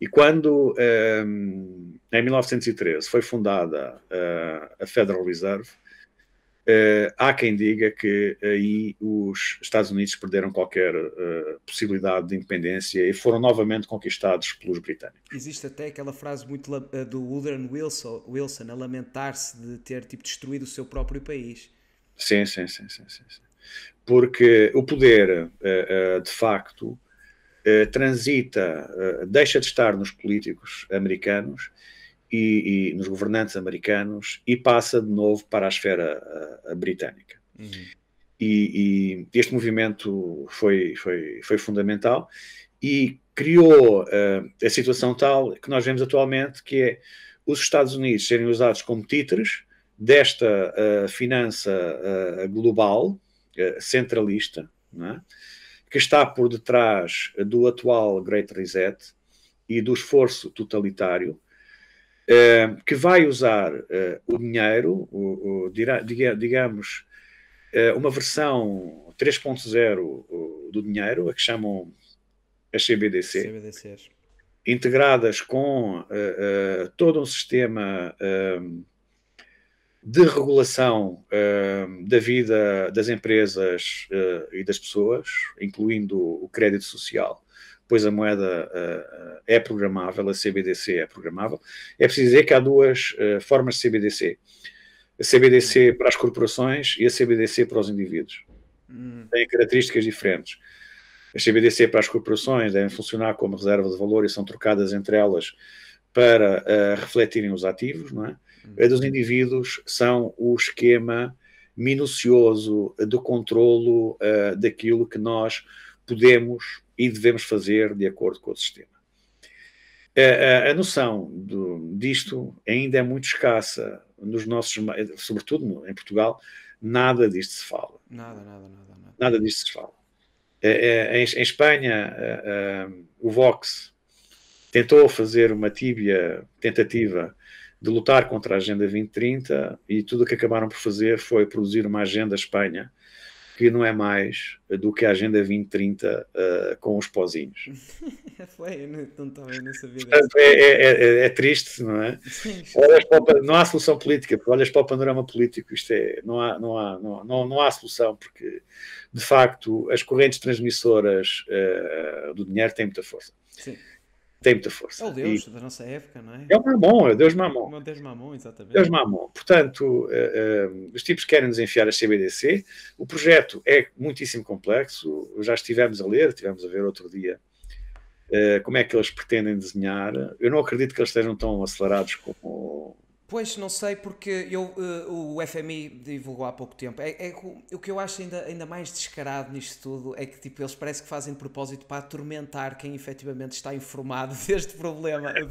E quando, um, ehm, em 1913, foi fundada uh, a Federal Reserve, Uh, há quem diga que aí os Estados Unidos perderam qualquer uh, possibilidade de independência e foram novamente conquistados pelos britânicos. Existe até aquela frase muito eh, do Woodrow Wilson, Wilson a lamentar-se de ter tipo, destruído o seu próprio país. Sim, sim, sim, sim. sim, sim. Porque o poder, uh, de facto, transita, deixa de estar nos políticos americanos e, e, nos governantes americanos e passa de novo para a esfera a, eh, a britânica. Uhum. E, e, este movimento foi, foi, foi fundamental e criou uh, a situação tal que nós vemos atualmente, que é os Estados Unidos serem usados como títeres desta uh, finança uh, global, centralista, é? que está por detrás do atual Great Reset e do esforço totalitário eh, que vai usar eh, o dinheiro, o, o, digamos, eh, uma versão 3.0 do dinheiro, a que chamam as CBDC, integradas com uh, uh, todo um sistema uh, de regulação da vida das empresas e das pessoas, incluindo o crédito social, pois a moeda uh, é programável, a CBDC é programável. É preciso dizer que há duas uh, formas de CBDC: a CBDC uhum. para as corporações e a CBDC para os indivíduos. Uhum. Têm características diferentes. a CBDC para as corporações devem funcionar como reserva de valor e são trocadas entre elas para uh, refletirem os ativos, não é? Uhum. A dos indivíduos são o esquema minucioso do controlo uh, daquilo que nós podemos e devemos fazer de acordo com o sistema. A, a, a noção do, disto ainda é muito escassa nos nossos, sobretudo em Portugal, nada disto se fala. Nada, nada, nada. Nada, nada disto se fala. É, é, em, em Espanha, o Vox tentou fazer uma tíbia tentativa de lutar contra a Agenda 2030 e tudo o que acabaram por fazer foi produzir uma Agenda Espanha que não é mais do que a Agenda 2030 uh, eh, com os pozinhos. Né? Então é, é, é, é, triste, não é? Sim, para, não há solução política, porque olhas para o panorama político, isto é, não há, não há, não, não, não há solução, porque de facto as correntes transmissoras uh, do dinheiro têm muita força. Sim tem muita força. É o Deus e... da nossa época, não é? É o Mamon, é o Deus Mamon. É o Deus Mamon, exatamente. Deus Mamon. Portanto, uh, uh, os tipos querem-nos enfiar a CBDC. O projeto é muitíssimo complexo. Já estivemos a ler, estivemos a ver outro dia uh, como é que eles pretendem desenhar. Eu não acredito que eles estejam tão acelerados como Pois, não sei, porque eu, uh, o FMI divulgou há pouco tempo. É, é o, o, que eu acho ainda, ainda mais descarado nisto tudo é que tipo, eles parece que fazem de propósito para atormentar quem efetivamente está informado deste problema. é,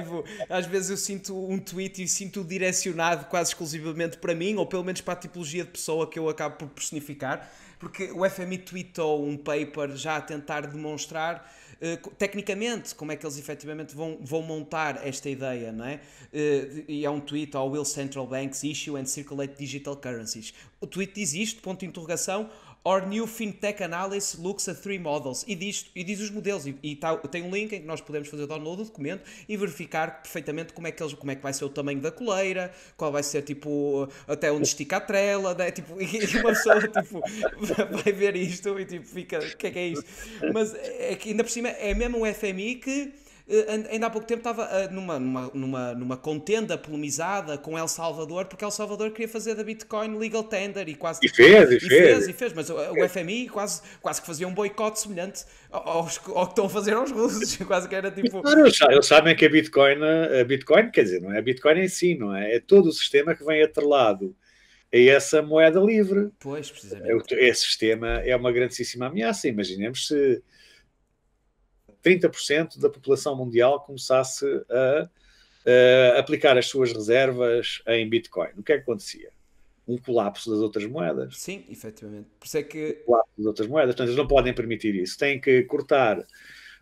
tipo, às vezes eu sinto um tweet e sinto direcionado quase exclusivamente para mim, ou pelo menos para a tipologia de pessoa que eu acabo por personificar, porque o FMI tweetou um paper já a tentar demonstrar eh, tecnicamente, como é que eles efetivamente vão, vão montar esta ideia, não é? Uh, e há um tweet, ao Will Central Banks issue and circulate digital currencies. O tweet diz isto, ponto de interrogação, Our new fintech analysis looks at three models. E diz, e diz os modelos. E, e tá, tem um link em que nós podemos fazer o download do documento e verificar perfeitamente como é que, eles, como é que vai ser o tamanho da coleira, qual vai ser, tipo, até onde estica a trela. Né? Tipo, e uma pessoa tipo, vai ver isto e tipo, fica: o que é que é isto? Mas é, é que ainda por cima é mesmo o FMI que eh, ainda há pouco tempo estava eh, numa, numa, numa, numa contenda polemizada com El Salvador, porque El Salvador queria fazer da Bitcoin legal tender e quase. E fez, e, e fez, fez. E fez, mas o, o FMI quase, quase que fazia um boicote semelhante ao que estão a fazer aos russos. quase que era tipo. Claro, eles sabem que a Bitcoin, eh, a Bitcoin, quer dizer, não é a Bitcoin em si, não é? É todo o sistema que vem atrelado é essa moeda livre. Pois, é precisamente. Esse sistema é uma grandíssima ameaça. Imaginemos se 30% da população mundial começasse a, a aplicar as suas reservas em Bitcoin. O que é que acontecia? Um colapso das outras moedas. Sim, efetivamente. Por isso é que. Um colapso das outras moedas. Portanto, eles não podem permitir isso. Têm que cortar,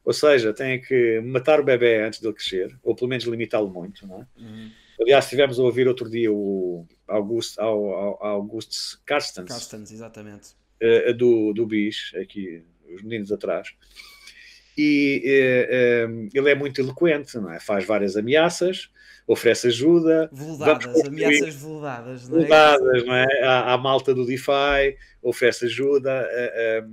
ou seja, têm que matar o bebê antes dele crescer, ou pelo menos limitá-lo muito, não é? Uhum. Aliás, estivemos a ouvir outro dia o Augusto, August Carstens. Carstens, exatamente. Eh, do, do BIS, aqui, os meninos atrás e é, é, ele é muito eloquente, não é? faz várias ameaças, oferece ajuda. Vuldadas, ameaças vuldadas, não é? Vuldadas, não é? À, à malta do DeFi, oferece ajuda, eh, eh,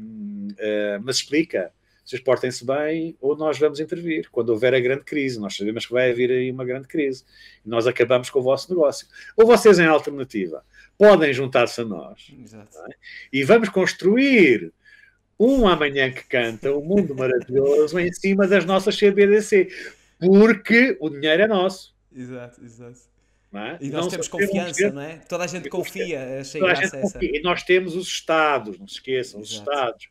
eh, mas explica. Vocês portem-se bem ou nós vamos intervir quando houver a grande crise. Nós sabemos que vai haver aí uma grande crise. E nós acabamos com o vosso negócio. Ou vocês, em alternativa, podem juntar-se a nós. É? E vamos construir um amanhã que canta, o um mundo maravilhoso em cima das nossas CBDC, porque o dinheiro é nosso. Exato, exato. É? E nós não temos confiança, não é? Toda a gente confia, achei Toda Confia. E nós temos os Estados, não se esqueçam, os Estados.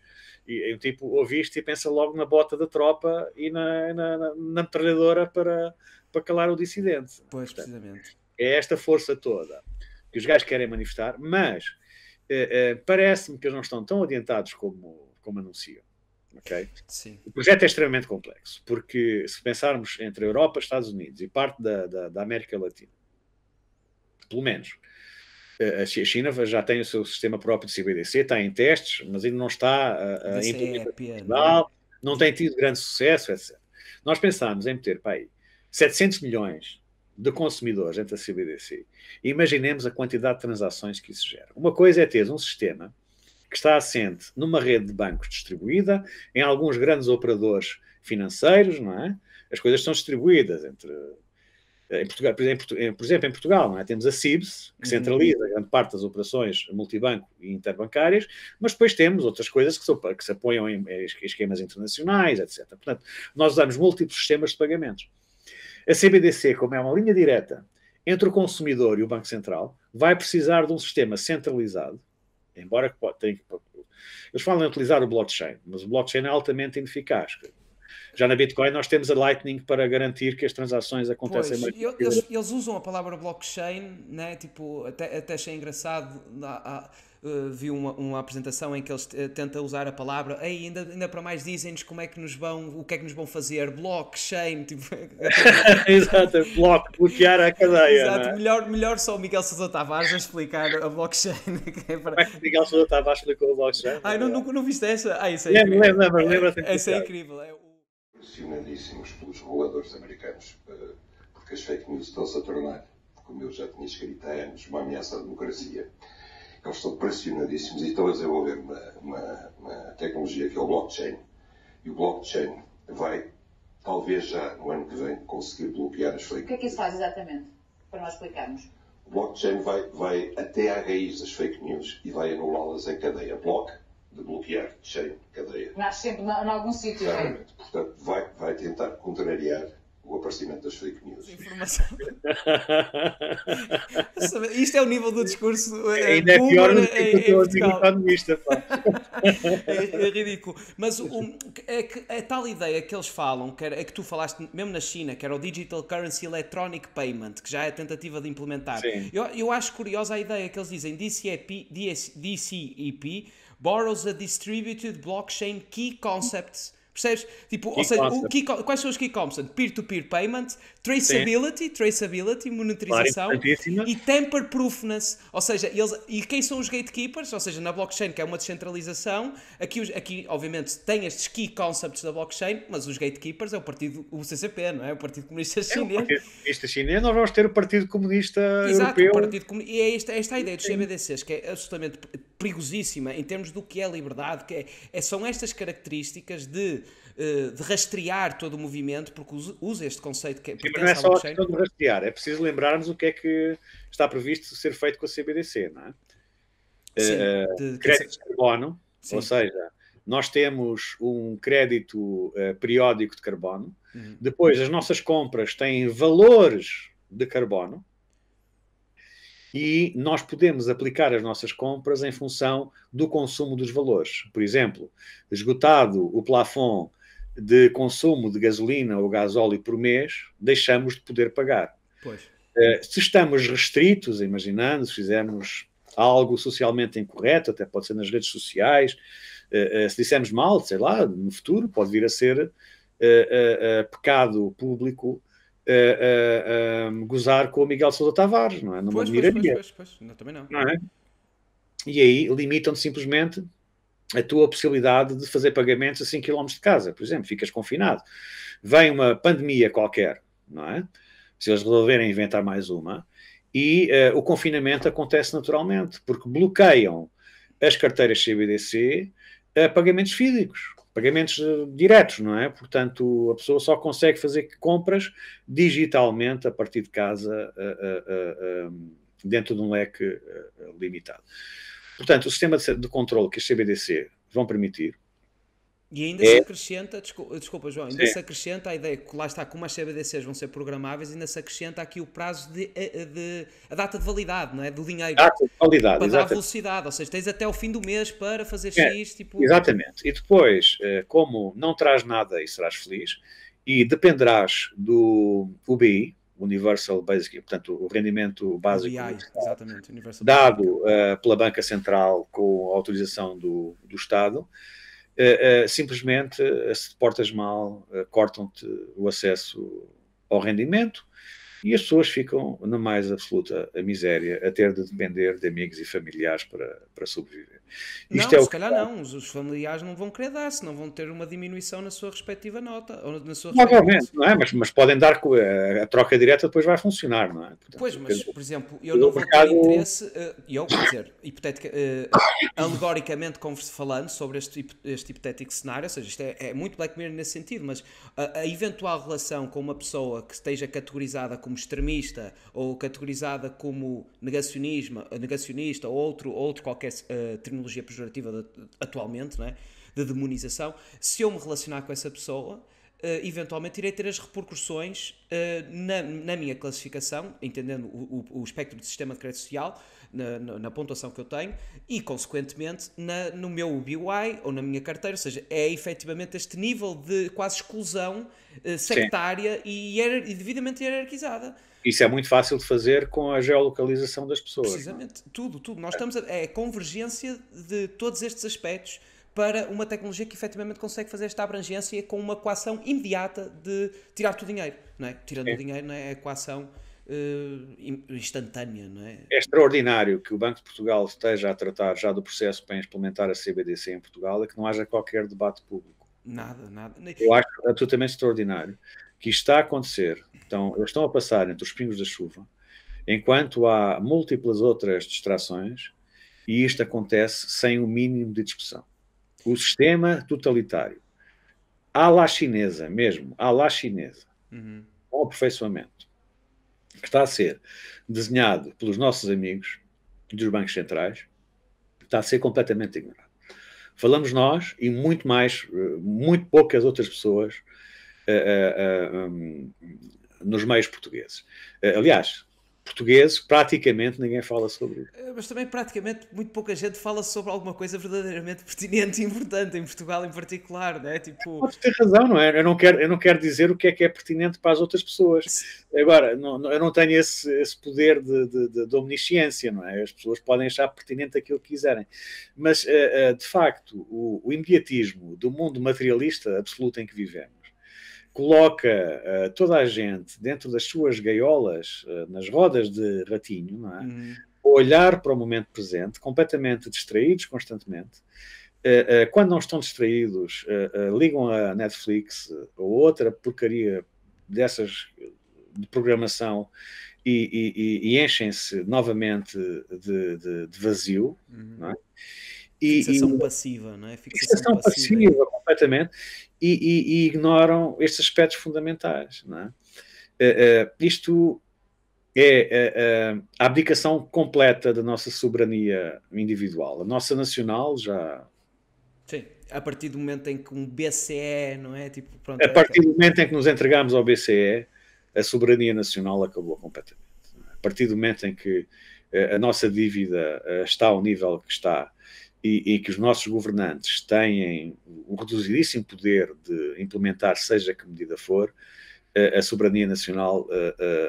E eu tipo, ouviste e pensa logo na bota da tropa e na, na, na, na metralhadora para, para calar o dissidente. Pois, Portanto, precisamente. É esta força toda que os gajos querem manifestar, mas eh, eh, parece-me que eles não estão tão adiantados como como anunciam. Okay? Sim. O projeto é extremamente complexo, porque se pensarmos entre a Europa, Estados Unidos e parte da, da, da América Latina, pelo menos, eh, a China já tem o seu sistema próprio de CBDC, está em testes, mas ainda não está a, é implementar, é? não tem tido grande sucesso, etc. Nós pensámos em meter para aí 700 milhões de consumidores entre a CBDC. Imaginemos a quantidade de transações que isso gera. Uma coisa é ter um sistema que está assente numa rede de bancos distribuída, em alguns grandes operadores financeiros, não é? As coisas são distribuídas entre. Em Portugal, por exemplo, em Portugal, não é? temos a CIBS, que uhum. centraliza grande parte das operações multibanco e interbancárias, mas depois temos outras coisas que, são, que se apoiam em esquemas internacionais, etc. Portanto, nós usamos múltiplos sistemas de pagamentos. A CBDC, como é uma linha direta entre o consumidor e o Banco Central, vai precisar de um sistema centralizado Embora que tenha Eles falam em utilizar o blockchain, mas o blockchain é altamente ineficaz. Já na Bitcoin nós temos a Lightning para garantir que as transações acontecem pois, mais eles, eles usam a palavra blockchain, né? tipo, até, até achei engraçado. Na, a eh, vi uma, uma, apresentação em que eles eh, tenta usar a palavra, Ei, ainda, ainda para mais dizem-nos como é que nos vão, o que é que nos vão fazer, block, shame, tipo... É Exato, block, bloquear a cadeia. Exato, é? melhor, melhor só o Miguel Sousa Tavares a explicar a blockchain. Que é para... Como é que o Miguel Sousa Tavares explicou a blockchain? Ai, não, não, não viste essa? Ah, isso é lembra, incrível. Lembra, lembra, lembra é, Isso é incrível. É... Impressionadíssimos pelos reguladores americanos, eh, porque as fake news estão-se a tornar, como eu já tinha escrito há anos, uma ameaça à democracia eles estão pressionadíssimos e estão a desenvolver uma, uma, uma, tecnologia que é o blockchain. E o blockchain vai, talvez já no ano que vem, conseguir bloquear as fake news. O que é que isso faz exatamente? Para nós explicarmos. O blockchain vai, vai até à raiz das fake news e vai anulá-las em cadeia. Block, de bloquear, chain, cadeia. Nasce sempre em algum sítio, é? Exatamente. Portanto, vai, vai tentar contrariar o aparecimento das fake news. Informação. Isto é o nível do discurso. É, eh, ainda é pior do que o artigo economista. É, é, ridículo. Mas é a, a, é tal ideia que eles falam, que era, é que tu falaste mesmo na China, que era o Digital Currency Electronic Payment, que já é a tentativa de implementar. Sim. Eu, eu acho curiosa a ideia que eles dizem DCEP, DCEP borrows a distributed blockchain key concepts Percebes? Tipo, ou seja, o, quais são os Kick Options? Peer-to-peer payment, Traceability, Sim. traceability, monitorização claro, e tamper proofness, ou seja, eles, e quem são os gatekeepers, ou seja, na blockchain que é uma descentralização, aqui, aqui obviamente tem estes key concepts da blockchain, mas os gatekeepers é o partido, o CCP, não é? O Partido Comunista Chinês. É o Partido Comunista Chinês, nós vamos ter o Partido Comunista Exato, Europeu. Partido Comun... E é esta, é esta a ideia dos CBDCs que é absolutamente perigosíssima em termos do que é liberdade, que é, é, são estas características de eh, de rastrear todo o movimento, porque usa este conceito que não é só a de rastrear, é preciso lembrarmos o que é que está previsto ser feito com a CBDC, não é? Sim, uh, de, crédito de carbono, Sim. ou seja, nós temos um crédito uh, periódico de carbono, uhum. depois as nossas compras têm valores de carbono e nós podemos aplicar as nossas compras em função do consumo dos valores. Por exemplo, esgotado o plafond de consumo de gasolina ou gasóleo por mês, deixamos de poder pagar. Pois. Eh, se estamos restritos, imaginando, se fizermos algo socialmente incorreto, até pode ser nas redes sociais, eh, eh, se dissermos mal, sei lá, no futuro pode vir a ser pecado público gozar com o Miguel Sousa Tavares, não é? Não pois, me Pois, pois, pois, Não, também não. não é? E aí limitam simplesmente a tua possibilidade de fazer pagamentos a 5 km de casa, por exemplo, ficas confinado. Vem uma pandemia qualquer, não é? Se eles resolverem inventar mais uma, e uh, o confinamento acontece naturalmente, porque bloqueiam as carteiras CBDC a pagamentos físicos, pagamentos eh, diretos, não é? Portanto, a pessoa só consegue fazer compras digitalmente a partir de casa, eh, dentro de um leque limitado. Portanto, o sistema de, de controle que as CBDC vão permitir e ainda é. se acrescenta, desculpa, desculpa João, ainda Sim. se acrescenta a ideia que lá está, como as CBDCs vão ser programáveis, ainda se acrescenta aqui o prazo de, eh, eh, de a data de validade, não é? Do dinheiro. Data de validade, para exatamente. dar velocidade, ou seja, tens até o fim do mês para fazer é, X, tipo. Exatamente. E depois, eh, como não traz nada e serás feliz, e dependerás do UBI, Universal Basic, portanto, o rendimento básico dado uh, pela Banca Central com a autorização do, do Estado, uh, uh, simplesmente, se te portas mal, cortam-te o acesso ao rendimento e as pessoas ficam na mais absoluta miséria a ter de depender de amigos e familiares para, para sobreviver. Isto não, é se calhar está. não, os, familiares não vão querer dar, se não vão ter uma diminuição na sua respectiva nota. Ou na sua Provavelmente, não é? Mas, mas podem dar, eh, a, troca direta depois vai funcionar, não é? Portanto, pois, mas, por exemplo, eu não vou mercado... ter interesse, eh, eu, quer dizer, hipotética, uh, eh, alegoricamente falando sobre este, este hipotético cenário, ou seja, isto é, é muito Black Mirror nesse sentido, mas a, a eventual relação com uma pessoa que esteja categorizada como extremista ou categorizada como negacionismo, negacionista ou outro, outro qualquer que é a eh, terminologia pejorativa de, atualmente, não é? de demonização, se eu me relacionar com essa pessoa, Uh, eventualmente irei ter as repercussões uh, na, na, minha classificação, entendendo o, o, o, espectro de sistema de crédito social, na, na, na pontuação que eu tenho, e consequentemente no meu BY ou na minha carteira. Ou seja, é efetivamente este nível de quase exclusão uh, sectária e, e, devidamente hierarquizada. Isso é muito fácil de fazer com a geolocalização das pessoas. Precisamente, tudo, tudo. Nós estamos a, é a convergência de todos estes aspectos para uma tecnologia que efetivamente consegue fazer esta abrangência com uma coação imediata de tirar-te o dinheiro, não é? Tirando é. o dinheiro, não é? A coação uh, eh, instantânea, não é? É extraordinário que o Banco de Portugal esteja a tratar já do processo para implementar a CBDC em Portugal e que não haja qualquer debate público. Nada, nada. Eu acho absolutamente extraordinário que está a acontecer. Então, eles estão a passar entre os pingos da chuva, enquanto há múltiplas outras distrações, e isto acontece sem o mínimo de discussão. O sistema totalitário, à la chinesa mesmo, à la chinesa, uhum. aperfeiçoamento, que está a ser desenhado pelos nossos amigos dos bancos centrais, está a ser completamente ignorado. Falamos nós e muito mais, eh, muito poucas outras pessoas eh, eh, eh, um, nos meios portugueses. aliás, português, praticamente ninguém fala sobre isso. Mas também praticamente muito pouca gente fala sobre alguma coisa verdadeiramente pertinente e importante, em Portugal em particular, não é? Tipo... Pode ter razão, não é? Eu não, quero, eu não quero dizer o que é que é pertinente para as outras pessoas. Agora, não, eu não tenho esse, esse poder de, de, de, omnisciência, não é? As pessoas podem achar pertinente aquilo que quiserem. Mas, de facto, o, o imediatismo do mundo materialista absoluto em que vivemos, coloca uh, toda a gente dentro das suas gaiolas, uh, nas rodas de ratinho, não é? Uhum. olhar para o momento presente, completamente distraídos constantemente. Uh, quando não estão distraídos, ligam a Netflix ou outra porcaria dessas de programação e, e, e enchem-se novamente de, de, de vazio, uhum. não é? E, fixação e, passiva, não é? Fixação, fixação passiva, passiva completamente, e, e, ignoram estes aspectos fundamentais, não é? Uh, uh, isto é uh, a abdicação completa da nossa soberania individual. A nossa nacional já. Sim, a partir do momento em que um BCE, não é? Tipo, pronto, a partir do momento em que nos entregamos ao BCE, a soberania nacional acabou completamente. É? A partir do momento em que a nossa dívida está ao nível que está e, e, que os nossos governantes têm um reduzidíssimo poder de implementar, seja que medida for, a, soberania nacional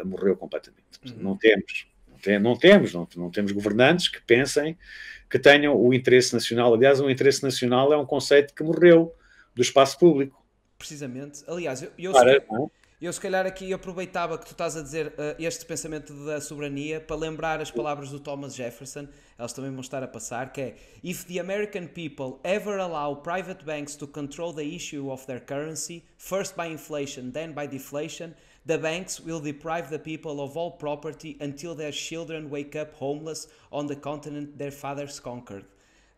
morreu completamente. Uhum. não temos, não, tem, não temos, não, não, temos governantes que pensem que tenham o interesse nacional. Aliás, o interesse nacional é um conceito que morreu do espaço público. Precisamente. Aliás, eu, eu, Para, sou, eu se calhar aqui aproveitava que tu estás a dizer uh, este pensamento da soberania para lembrar as palavras do Thomas Jefferson, elas também vão estar a passar, que é If the American people ever allow private banks to control the issue of their currency, first by inflation, then by deflation, the banks will deprive the people of all property until their children wake up homeless on the continent their fathers conquered.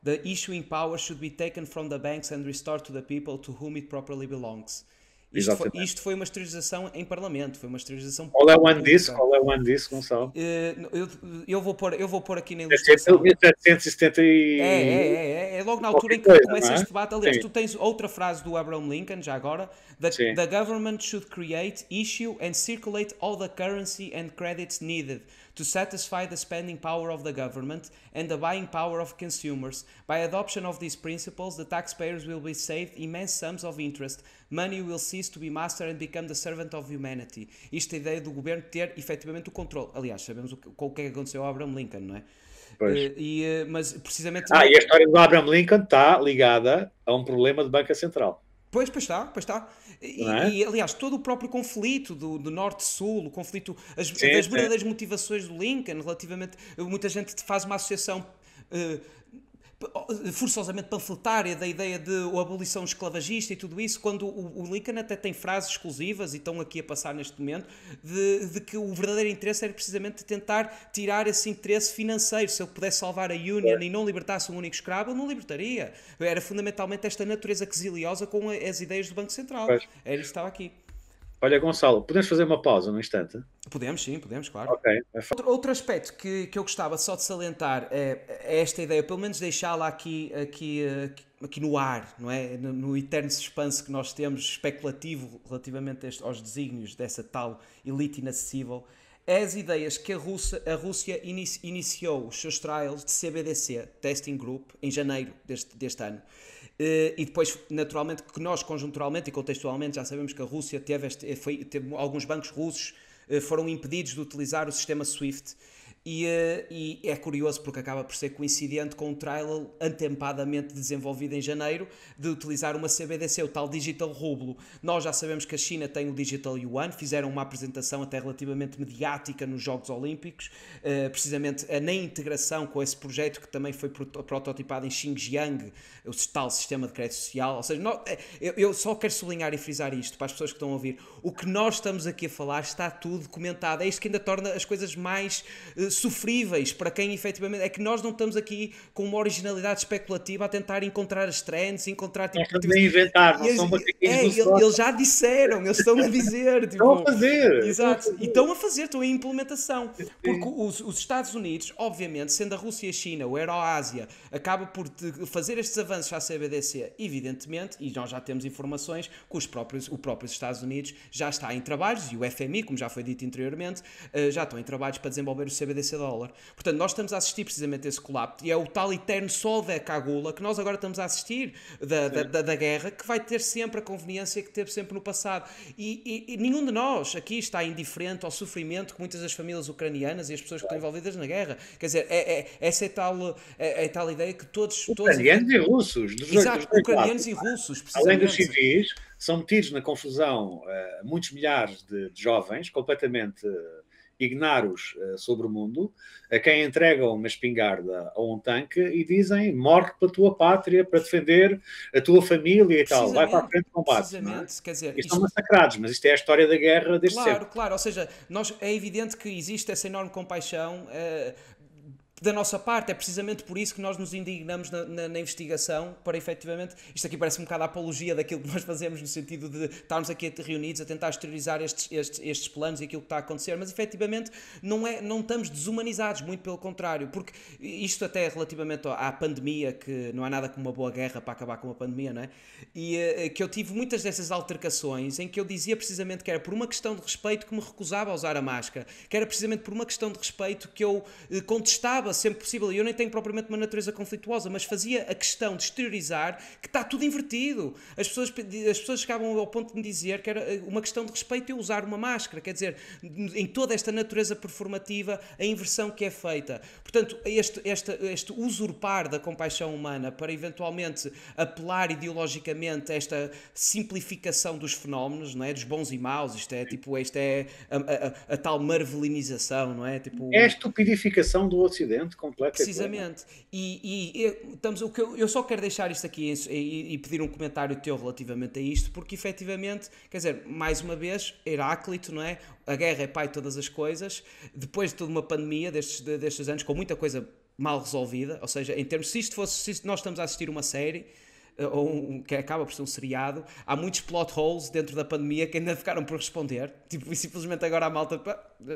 The issuing power should be taken from the banks and restored to the people to whom it properly belongs. Isto foi, isto foi, uma esterilização em parlamento, foi uma esterilização. Qual é o ano disso? Qual é o ano disso, Gonçalo? Uh, eu, eu, vou pôr, aqui na ilustração. 1770 e... é, é, é, é, logo na altura em que começa é? este debate. Aliás, Sim. tu tens outra frase do Abraham Lincoln, já agora: that the government should create, issue and circulate all the currency and credits needed to satisfy the spending power of the government and the buying power of consumers. By adoption of these principles, the taxpayers will be saved immense sums of interest, money will cease to be master and become the servant of humanity. Isto é a ideia do governo ter efetivamente o controle. Aliás, sabemos o que, o que é que aconteceu ao Abraham Lincoln, não é? Pois. Eh, e, eh, mas precisamente. Ah, e a história do Abraham Lincoln está ligada a um problema de banca central. Pois, pois está, pois está. E, é? e aliás, todo o próprio conflito do, do Norte-Sul, o conflito, as, sim, verdadeiras sim. motivações do Lincoln, relativamente. Muita gente faz uma associação. Uh, forçosamente panfletária da ideia de o abolição esclavagista e tudo isso, quando o, o, Lincoln até tem frases exclusivas, e estão aqui a passar neste momento, de, de que o verdadeiro interesse era precisamente tentar tirar esse interesse financeiro. Se ele pudesse salvar a Union e não libertasse um único escravo, ele não libertaria. Era fundamentalmente esta natureza quesiliosa com as ideias do Banco Central. Era isso que estava aqui. Olha, Gonçalo, podemos fazer uma pausa num instante? Podemos, sim, podemos, claro. Okay. É outro, outro, aspecto que, que eu gostava só de salientar é, é esta ideia, pelo menos deixá-la aqui, aqui, aqui no ar, não é? No, no, eterno suspense que nós temos, especulativo relativamente este, aos desígnios dessa tal elite inacessível, é as ideias que a Rússia, a Rússia inici, iniciou os seus trials de CBDC, Testing Group, em janeiro deste, deste ano eh, e depois, naturalmente, que nós conjunturalmente e contextualmente já sabemos que a Rússia teve, este, eh, foi, teve alguns bancos russos eh, foram impedidos de utilizar o sistema SWIFT e, eh, e, é curioso porque acaba por ser coincidente com um trial antempadamente desenvolvido em janeiro de utilizar uma CBDC, o tal Digital Rublo. Nós já sabemos que a China tem o Digital Yuan, fizeram uma apresentação até relativamente mediática nos Jogos Olímpicos, eh, precisamente é na integração com esse projeto que também foi prototipado em Xinjiang, o tal sistema de crédito social. Ou seja, eh, eu só quero sublinhar e frisar isto para as pessoas que estão a ouvir. O que nós estamos aqui a falar está tudo documentado. É isto que ainda torna as coisas mais sofríveis para quem efetivamente. É que nós não estamos aqui com uma originalidade especulativa a tentar encontrar as trends, encontrar. Tipo, é, tipo, inventar, não eles, são é, eles, eles já disseram, eles estão a dizer. tipo, estão a fazer. Exato. E estão a fazer, estão em implementação. Porque os, os Estados Unidos, obviamente, sendo a Rússia e a China, o Euroásia, acaba por fazer estes avanços à CBDC, evidentemente, e nós já temos informações que os próprios, o próprio Estados Unidos já está em trabalhos, e o FMI, como já foi dito anteriormente, eh, já estão em trabalhos para desenvolver o CBDC desse dólar. Portanto, nós estamos a assistir precisamente esse colapso e é o tal eterno sol da cagula que nós agora estamos a assistir da, da, da, da, guerra que vai ter sempre a conveniência que teve sempre no passado. E, e, e, nenhum de nós aqui está indiferente ao sofrimento que muitas das famílias ucranianas e as pessoas que estão envolvidas na guerra. Quer dizer, é, é essa é tal, é, é, tal ideia que todos. ucranianos todos... e russos. Dos Exato, dos ucranianos e russos, Além dos civis, são metidos na confusão uh, muitos milhares de, de jovens completamente. Uh, ignaros uh, sobre o mundo, a quem entregam uma espingarda ou um tanque e dizem morre para a tua pátria, para defender a tua família e tal, vai para a frente combate. É? Precisamente, é? quer dizer, isto, massacrados, mas isto é a história da guerra deste claro, sempre. Claro, claro, ou seja, nós, é evidente que existe essa enorme compaixão, uh, da nossa parte. É precisamente por isso que nós nos indignamos na, na, na, investigação, para efetivamente. Isto aqui parece um bocado a apologia daquilo que nós fazemos, no sentido de estarmos aqui reunidos a tentar exteriorizar estes, estes, estes planos e aquilo que está a acontecer, mas efetivamente não, é, não estamos desumanizados, muito pelo contrário, porque isto até é relativamente à pandemia, que não há nada como uma boa guerra para acabar com a pandemia, não é? E eh, que eu tive muitas dessas altercações em que eu dizia precisamente que era por uma questão de respeito que me recusava a usar a máscara, que era precisamente por uma questão de respeito que eu eh, contestava sempre possível, e eu nem tenho propriamente uma natureza conflituosa, mas fazia a questão de exteriorizar que está tudo invertido. As pessoas, as pessoas chegavam ao ponto de me dizer que era eh, uma questão de respeito eu usar uma máscara, quer dizer, em toda esta natureza performativa, a inversão que é feita. Portanto, este, este, este usurpar da compaixão humana para eventualmente apelar ideologicamente a esta simplificação dos fenómenos, não é? dos bons e maus, isto é tipo, isto é a, a, a tal marvelinização, não é? Tipo... É a estupidificação do Ocidente diferente completamente. Precisamente. E, e, e, estamos, o que eu, eu, só quero deixar isto aqui e, e, pedir um comentário teu relativamente a isto, porque efetivamente, quer dizer, mais uma vez, Heráclito, não é? A guerra é pai de todas as coisas. Depois de toda uma pandemia destes, destes anos, com muita coisa mal resolvida, ou seja, em termos, se isto fosse, se nós estamos a assistir uma série eh, ou um, que acaba por ser um seriado, há muitos plot holes dentro da pandemia que ainda ficaram por responder. Tipo, simplesmente agora a malta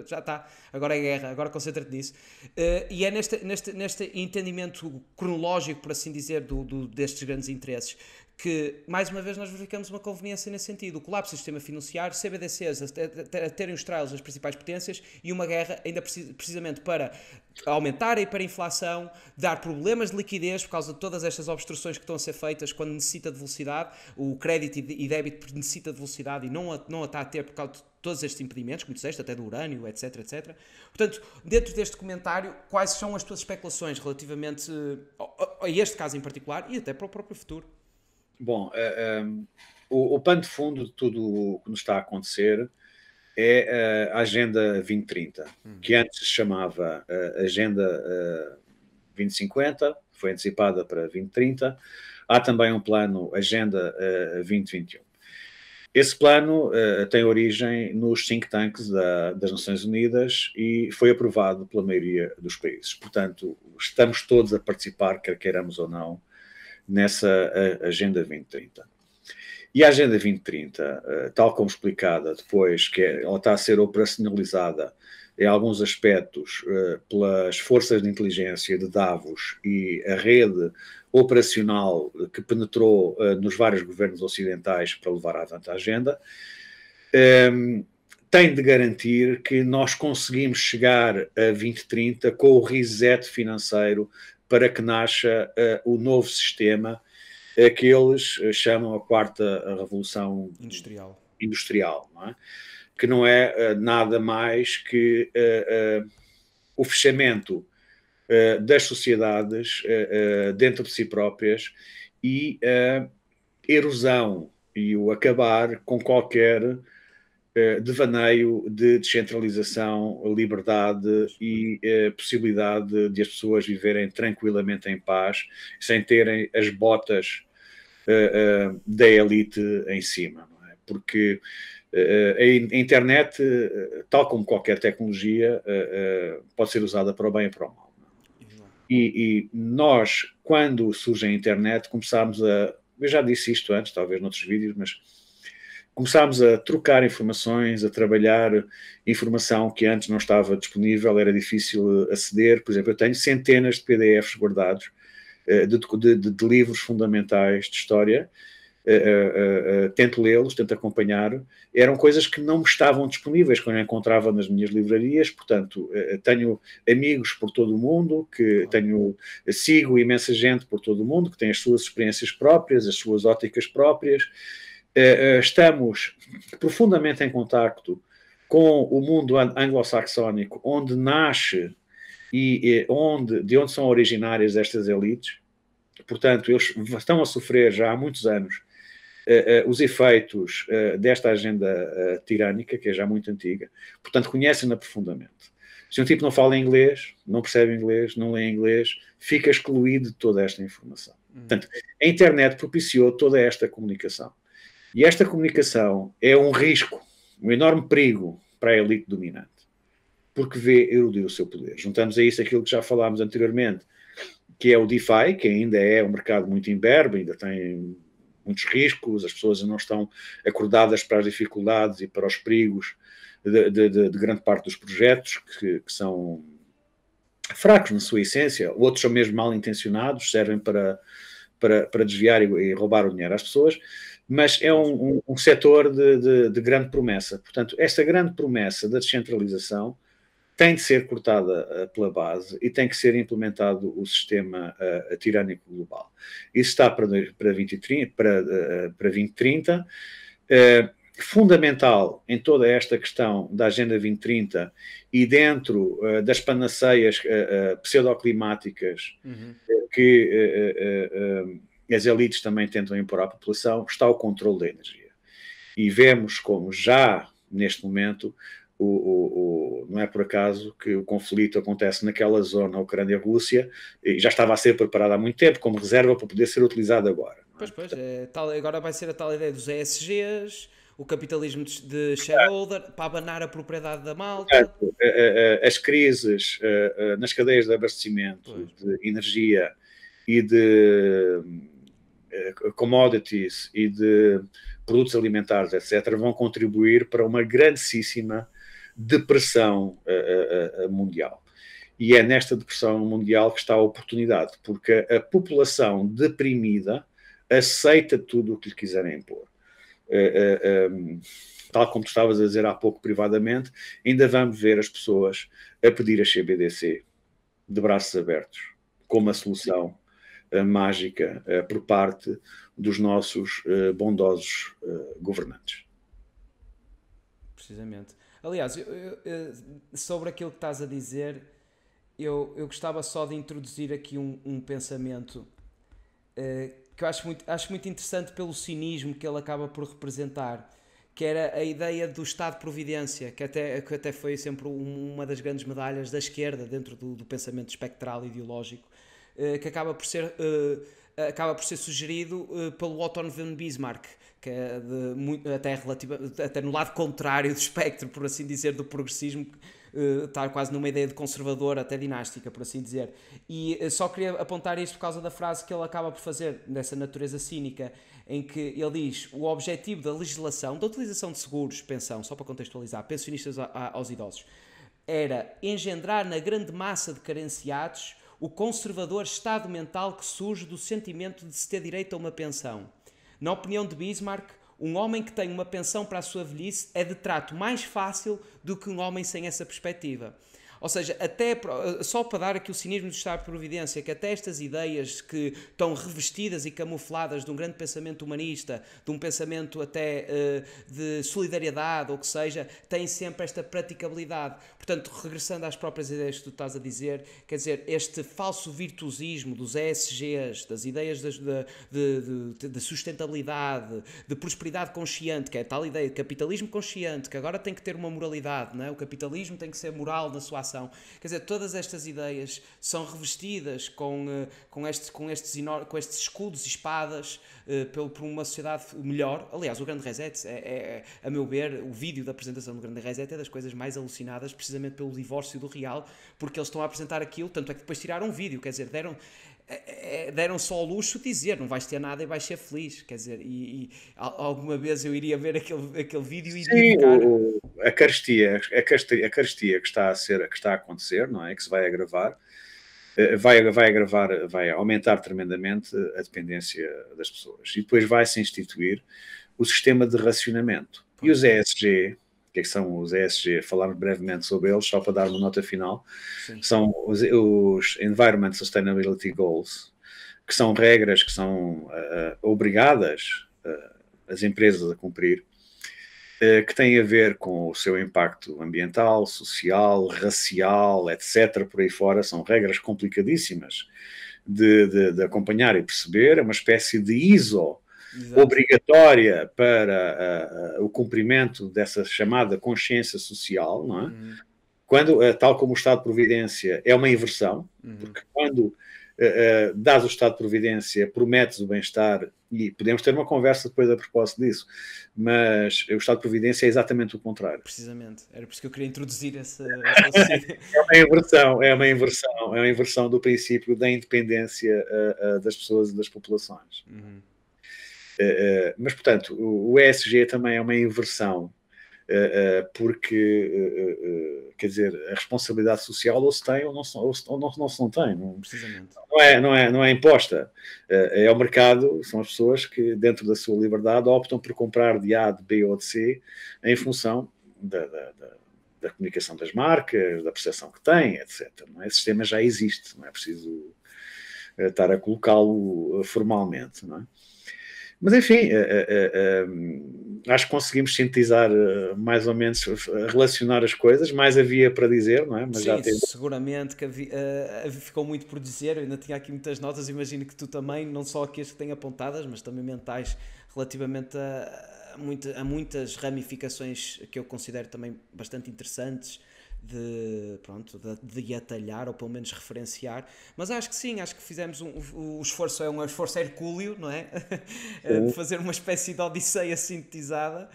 já está, agora é guerra, agora concentra-te nisso. Uh, e é neste, neste, neste entendimento cronológico, por assim dizer, do, do destes grandes interesses que, mais uma vez, nós verificamos uma conveniência nesse sentido. O colapso do sistema financiário, CBDCs a terem os trails das principais potências e uma guerra ainda precisamente para aumentar a hiperinflação, dar problemas de liquidez por causa de todas estas obstruções que estão a ser feitas quando necessita de velocidade, o crédito e débito necessita de velocidade e não a, não a está a ter por causa de todos estes impedimentos, como disseste, até do urânio, etc, etc. Portanto, dentro deste comentário, quais são as tuas especulações relativamente eh, a, a este caso em particular e até para o próprio futuro? Bom, eh, eh, o, o pano de fundo de tudo o que nos está a acontecer é eh, a Agenda 2030, hum. que antes se chamava Agenda 2050, foi antecipada para 2030. Há também um plano Agenda 2021. Esse plano uh, tem origem nos think tanks da, das Nações Unidas e foi aprovado pela maioria dos países. Portanto, estamos todos a participar, quer queiramos ou não, nessa Agenda 2030. E a Agenda 2030, eh, tal como explicada depois, que é, ela está a ser operacionalizada em alguns aspectos eh, pelas forças de inteligência de Davos e a rede operacional que penetrou eh, nos vários governos ocidentais para levar avante a agenda, ehm, tem de garantir que nós conseguimos chegar a 2030 com o reset financeiro para que nasça uh, o novo sistema uh, que eles eh, chamam a quarta revolução industrial, industrial não é? que não é nada mais que o fechamento das sociedades dentro de si próprias e a erosão e o acabar com qualquer eh, devaneio de descentralização, liberdade e eh, possibilidade de as pessoas viverem tranquilamente em paz, sem terem as botas eh, da elite em cima. É? Porque a internet, tal como qualquer tecnologia, pode ser usada para o bem e para o mal. É? E, e, nós, quando surge a internet, começámos a. Eu já disse isto antes, talvez noutros vídeos, mas começámos a trocar informações, a trabalhar informação que antes não estava disponível, era difícil aceder. Por exemplo, eu tenho centenas de PDFs guardados eh, de, de, de livros fundamentais de história. Uh, uh, uh, tento lê-los, tento acompanhar, eram coisas que não me estavam disponíveis quando eu encontrava nas minhas livrarias, portanto, eh, eh, tenho amigos por todo o mundo, que tenho, sigo imensa gente por todo o mundo, que tem as suas experiências próprias, as suas óticas próprias, eh, eh, estamos profundamente em contacto com o mundo anglo-saxónico, onde nasce e, onde, de onde são originárias estas elites. Portanto, eles estão a sofrer já há muitos anos eh, os efeitos desta agenda tirânica, que é já muito antiga. Portanto, conhecem-na profundamente. Se um tipo não fala inglês, não percebe inglês, não lê inglês, fica excluído de toda esta informação. Hum. Portanto, a internet propiciou toda esta comunicação. E esta comunicação é um risco, um enorme perigo para a elite dominante, porque vê erudir o seu poder. Juntamos a isso aquilo que já falámos anteriormente, que é o DeFi, que ainda é um mercado muito imberbe, ainda tem muitos riscos, as pessoas não estão acordadas para as dificuldades e para os perigos de, de, de, grande parte dos projetos que, que, são fracos na sua essência, outros são mesmo mal intencionados, servem para para, para desviar e, e, roubar o dinheiro às pessoas, mas é um, um, um setor de, de, de, grande promessa. Portanto, esta grande promessa da descentralização tem de ser cortada eh, pela base e tem que ser implementado o sistema uh, tirânico global. Isso está para, para, 20, para, uh, para 2030. Uh, fundamental em toda esta questão da Agenda 2030 e dentro uh, das panaceias uh, uh, pseudoclimáticas uhum. que as elites também tentam impor à população está o controle da energia. E vemos como já neste momento o, o, o, não é por acaso que o conflito acontece naquela zona, Ucrânia-Rússia, e já estava a ser preparado há muito tempo como reserva para poder ser utilizado agora. É? Pois, pois, é, tal, agora vai ser a tal ideia dos ESGs, o capitalismo de shareholder para abanar a propriedade da malta. Eh, eh, eh, as crises nas cadeias de abastecimento pois. de energia e de commodities e de produtos alimentares, etc., vão contribuir para uma grandíssima depressão mundial. E é nesta depressão mundial que está a oportunidade, porque a população deprimida aceita tudo o que lhe quiserem impor. Eh, eh, eh, tal como tu estavas a dizer há pouco privadamente, ainda vamos ver as pessoas a pedir a CBDC de braços abertos como a solução mágica por parte dos nossos bondosos governantes. Precisamente. Aliás, eu, eu, sobre aquilo que estás a dizer, eu, eu gostava só de introduzir aqui um, um pensamento uh, que eu acho muito, acho muito interessante pelo cinismo que ele acaba por representar, que era a ideia do Estado de Providência, que até, que até foi sempre uma das grandes medalhas da esquerda dentro do, do pensamento espectral ideológico, eh, que acaba por ser eh, acaba por ser sugerido uh, pelo Otto von Bismarck, que é de, muito, até, relativa, até no lado contrário do espectro, por assim dizer, do progressismo, eh, estar quase numa ideia de conservadora, até dinástica, por assim dizer. E eh, só queria apontar isto por causa da frase que ele acaba por fazer, dessa natureza cínica, em que ele diz: o objetivo da legislação, da utilização de seguros, pensão, só para contextualizar, pensionistas aos idosos, era engendrar na grande massa de carenciados o conservador estado mental que surge do sentimento de se ter direito a uma pensão. Na opinião de Bismarck, um homem que tem uma pensão para a sua velhice é de trato mais fácil do que um homem sem essa perspectiva. Ou seja, até eh, só para dar aqui o cinismo do Estado de Providência, que até estas ideias que estão revestidas e camufladas de um grande pensamento humanista, de um pensamento até eh, de solidariedade ou que seja, têm sempre esta praticabilidade. Portanto, regressando às próprias ideias que tu estás a dizer, quer dizer, este falso virtuosismo dos ESGs, das ideias de, de, de, de sustentabilidade, de prosperidade consciente, que é a tal ideia de capitalismo consciente, que agora tem que ter uma moralidade, não é? o capitalismo tem que ser moral na sua ação Quer dizer, todas estas ideias são revestidas com, eh, com, este, com, estes, com estes escudos e espadas eh, pelo, por uma sociedade melhor. Aliás, o Grande Reset, é, é, é, a meu ver, o vídeo da apresentação do Grande Reset é das coisas mais alucinadas, precisamente pelo divórcio do real, porque eles estão a apresentar aquilo, tanto é que depois tiraram um vídeo, quer dizer, deram é, é, é, deram só ao luxo dizer não vais ter nada e vais ser feliz quer dizer e, e alguma vez eu iria ver aquele, aquele vídeo e Sim, o, a carestia a carestia, a carestia que está a ser que está a acontecer não é que se vai agravar eh, vai vai agravar vai aumentar tremendamente a dependência das pessoas e depois vai se instituir o sistema de racionamento e os ESG o que, é que são os ESG, falámos brevemente sobre eles, só para dar uma nota final. Sim. São os, os Environment Sustainability Goals, que são regras que são uh, obrigadas uh, as empresas a cumprir, uh, que têm a ver com o seu impacto ambiental, social, racial, etc. Por aí fora, são regras complicadíssimas de, de, de acompanhar e perceber. É uma espécie de ISO Exato. obrigatória para uh, o cumprimento dessa chamada consciência social, não é? Uhum. Quando, uh, tal como o Estado de Providência, é uma inversão, uhum. porque quando Uh, uh, dás o estado de providência, prometes o bem-estar, e podemos ter uma conversa depois a propósito disso, mas o estado de providência é exatamente o contrário. Precisamente, era por isso que eu queria introduzir essa. essa... é uma inversão, é uma inversão, é uma inversão do princípio da independência uh, das pessoas e das populações. Uhum. Eh, eh, mas, portanto, o ESG também é uma inversão, eh, porque, quer dizer, a responsabilidade social ou se tem ou não se, ou se, ou não, não, se não tem. Não, é? não, é, não, é, não é imposta. É o mercado, são as pessoas que, dentro da sua liberdade, optam por comprar de A, de B ou de C em função da, da, da da comunicação das marcas, da percepção que têm, etc. Não é? O sistema já existe, não é preciso estar a colocá-lo formalmente. Não é? Mas enfim, eh, eh, eh, acho que conseguimos sintetizar mais ou menos, relacionar as coisas, mais havia para dizer, não é? Mas Sim, já teve... seguramente que havia, ficou muito por dizer, eu ainda tinha aqui muitas notas, imagino que tu também, não só aqui as que têm apontadas, mas também mentais relativamente a, a muitas ramificações que eu considero também bastante interessantes, de, pronto, de, de atalhar ou pelo menos referenciar. Mas acho que sim, acho que fizemos um, o esforço, é um esforço hercúleo, não é? de fazer uma espécie de odisseia sintetizada.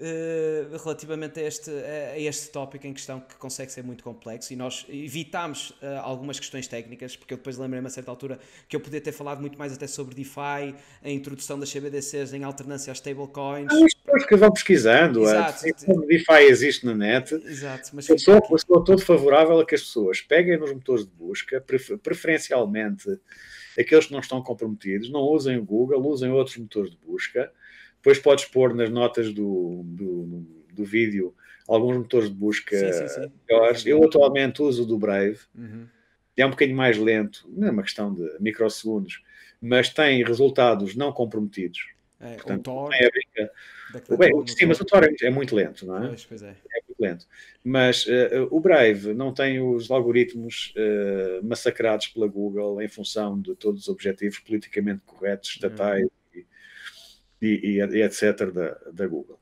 Eh, relativamente a este, a, este tópico em questão que consegue ser muito complexo e nós evitámos uh, algumas questões técnicas, porque eu depois lembrei-me a certa altura que eu podia ter falado muito mais até sobre DeFi, a introdução das CBDCs em alternância às stablecoins. Ah, que vão pesquisando, é, Exato. É, DeFi existe na net, Exato, mas eu, sou, eu sou todo favorável a que as pessoas peguem nos motores de busca, preferencialmente aqueles que não estão comprometidos, não usem o Google, usem outros motores de busca depois podes pôr nas notas do, do, do vídeo alguns motores de busca melhores. Eu atualmente uso o do Brave, uhum. é um bocadinho mais lento, não é uma questão de microsegundos, mas tem resultados não comprometidos. É, Portanto, o Tor, é Bem, o, sim, mas o Tor é, muito lento, não é? Pois, pois é. é. muito lento. Mas uh, o Brave não tem os algoritmos uh, massacrados pela Google em função de todos os objetivos politicamente corretos, uhum. estatais, uhum e, e, etc. Da, da Google.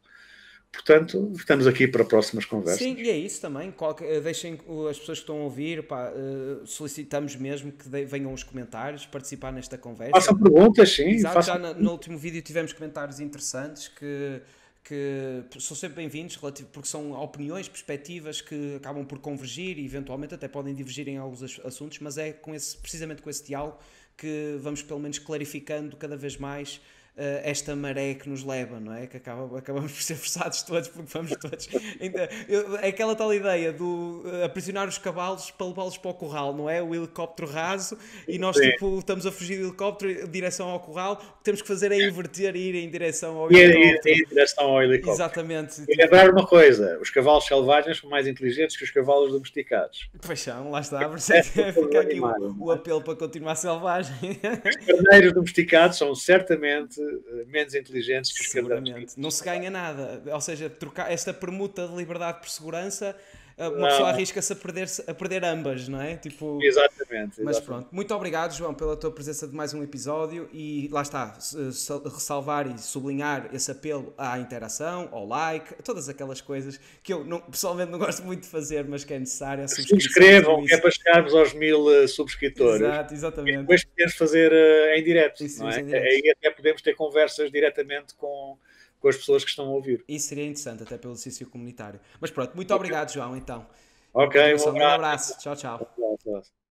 Portanto, estamos aqui para próximas conversas. Sim, e é isso também. Eh, deixem as pessoas que estão a ouvir, pá, eh, solicitamos mesmo que de, venham os comentários, participar nesta conversa. Façam perguntas, sim. Exato, já no, no, último vídeo tivemos comentários interessantes que, que são sempre bem-vindos, porque são opiniões, perspectivas que acabam por convergir e eventualmente até podem divergir em alguns assuntos, mas é com esse, precisamente com esse diálogo que vamos pelo menos clarificando cada vez mais eh, esta maré que nos leva, não é? Que acaba, acabamos por ser forçados todos, porque vamos todos. é aquela tal ideia do eh, aprisionar os cavalos para levá-los para o curral, não é? O helicóptero raso e nós tipo, estamos a fugir do helicóptero em direção ao curral. O que temos que fazer é inverter e ir em direção ao helicóptero. em direção ao helicóptero. Exatamente. E lembrar uma coisa: os cavalos selvagens são mais inteligentes que os cavalos domesticados. Pois lá está. É, é fica aqui o, o apelo para continuar selvagem. Os carneiros domesticados são certamente eh, menos inteligentes que os Seguramente. Não se ganha nada. Ou seja, trocar esta permuta de liberdade por segurança ah, uma não. pessoa arrisca-se a perder, a perder ambas, não é? Tipo... Exatamente, exatamente, Mas pronto, muito obrigado, João, pela tua presença de mais um episódio e lá está, ressalvar e sublinhar esse apelo à interação, ao like, todas aquelas coisas que eu não, pessoalmente não gosto muito de fazer, mas que é necessário. Subscrevam, que é para chegarmos aos mil eh, subscritores. Exato, exatamente. E depois podemos fazer eh, em direto. não é? Em direto. Aí até podemos ter conversas diretamente com com as pessoas que estão a ouvir. Isso seria interessante, até pelo exercício comunitário. Mas pronto, muito okay. obrigado, João, então. Ok, um abraço. Um abraço. Tchau, tchau. Um abraço.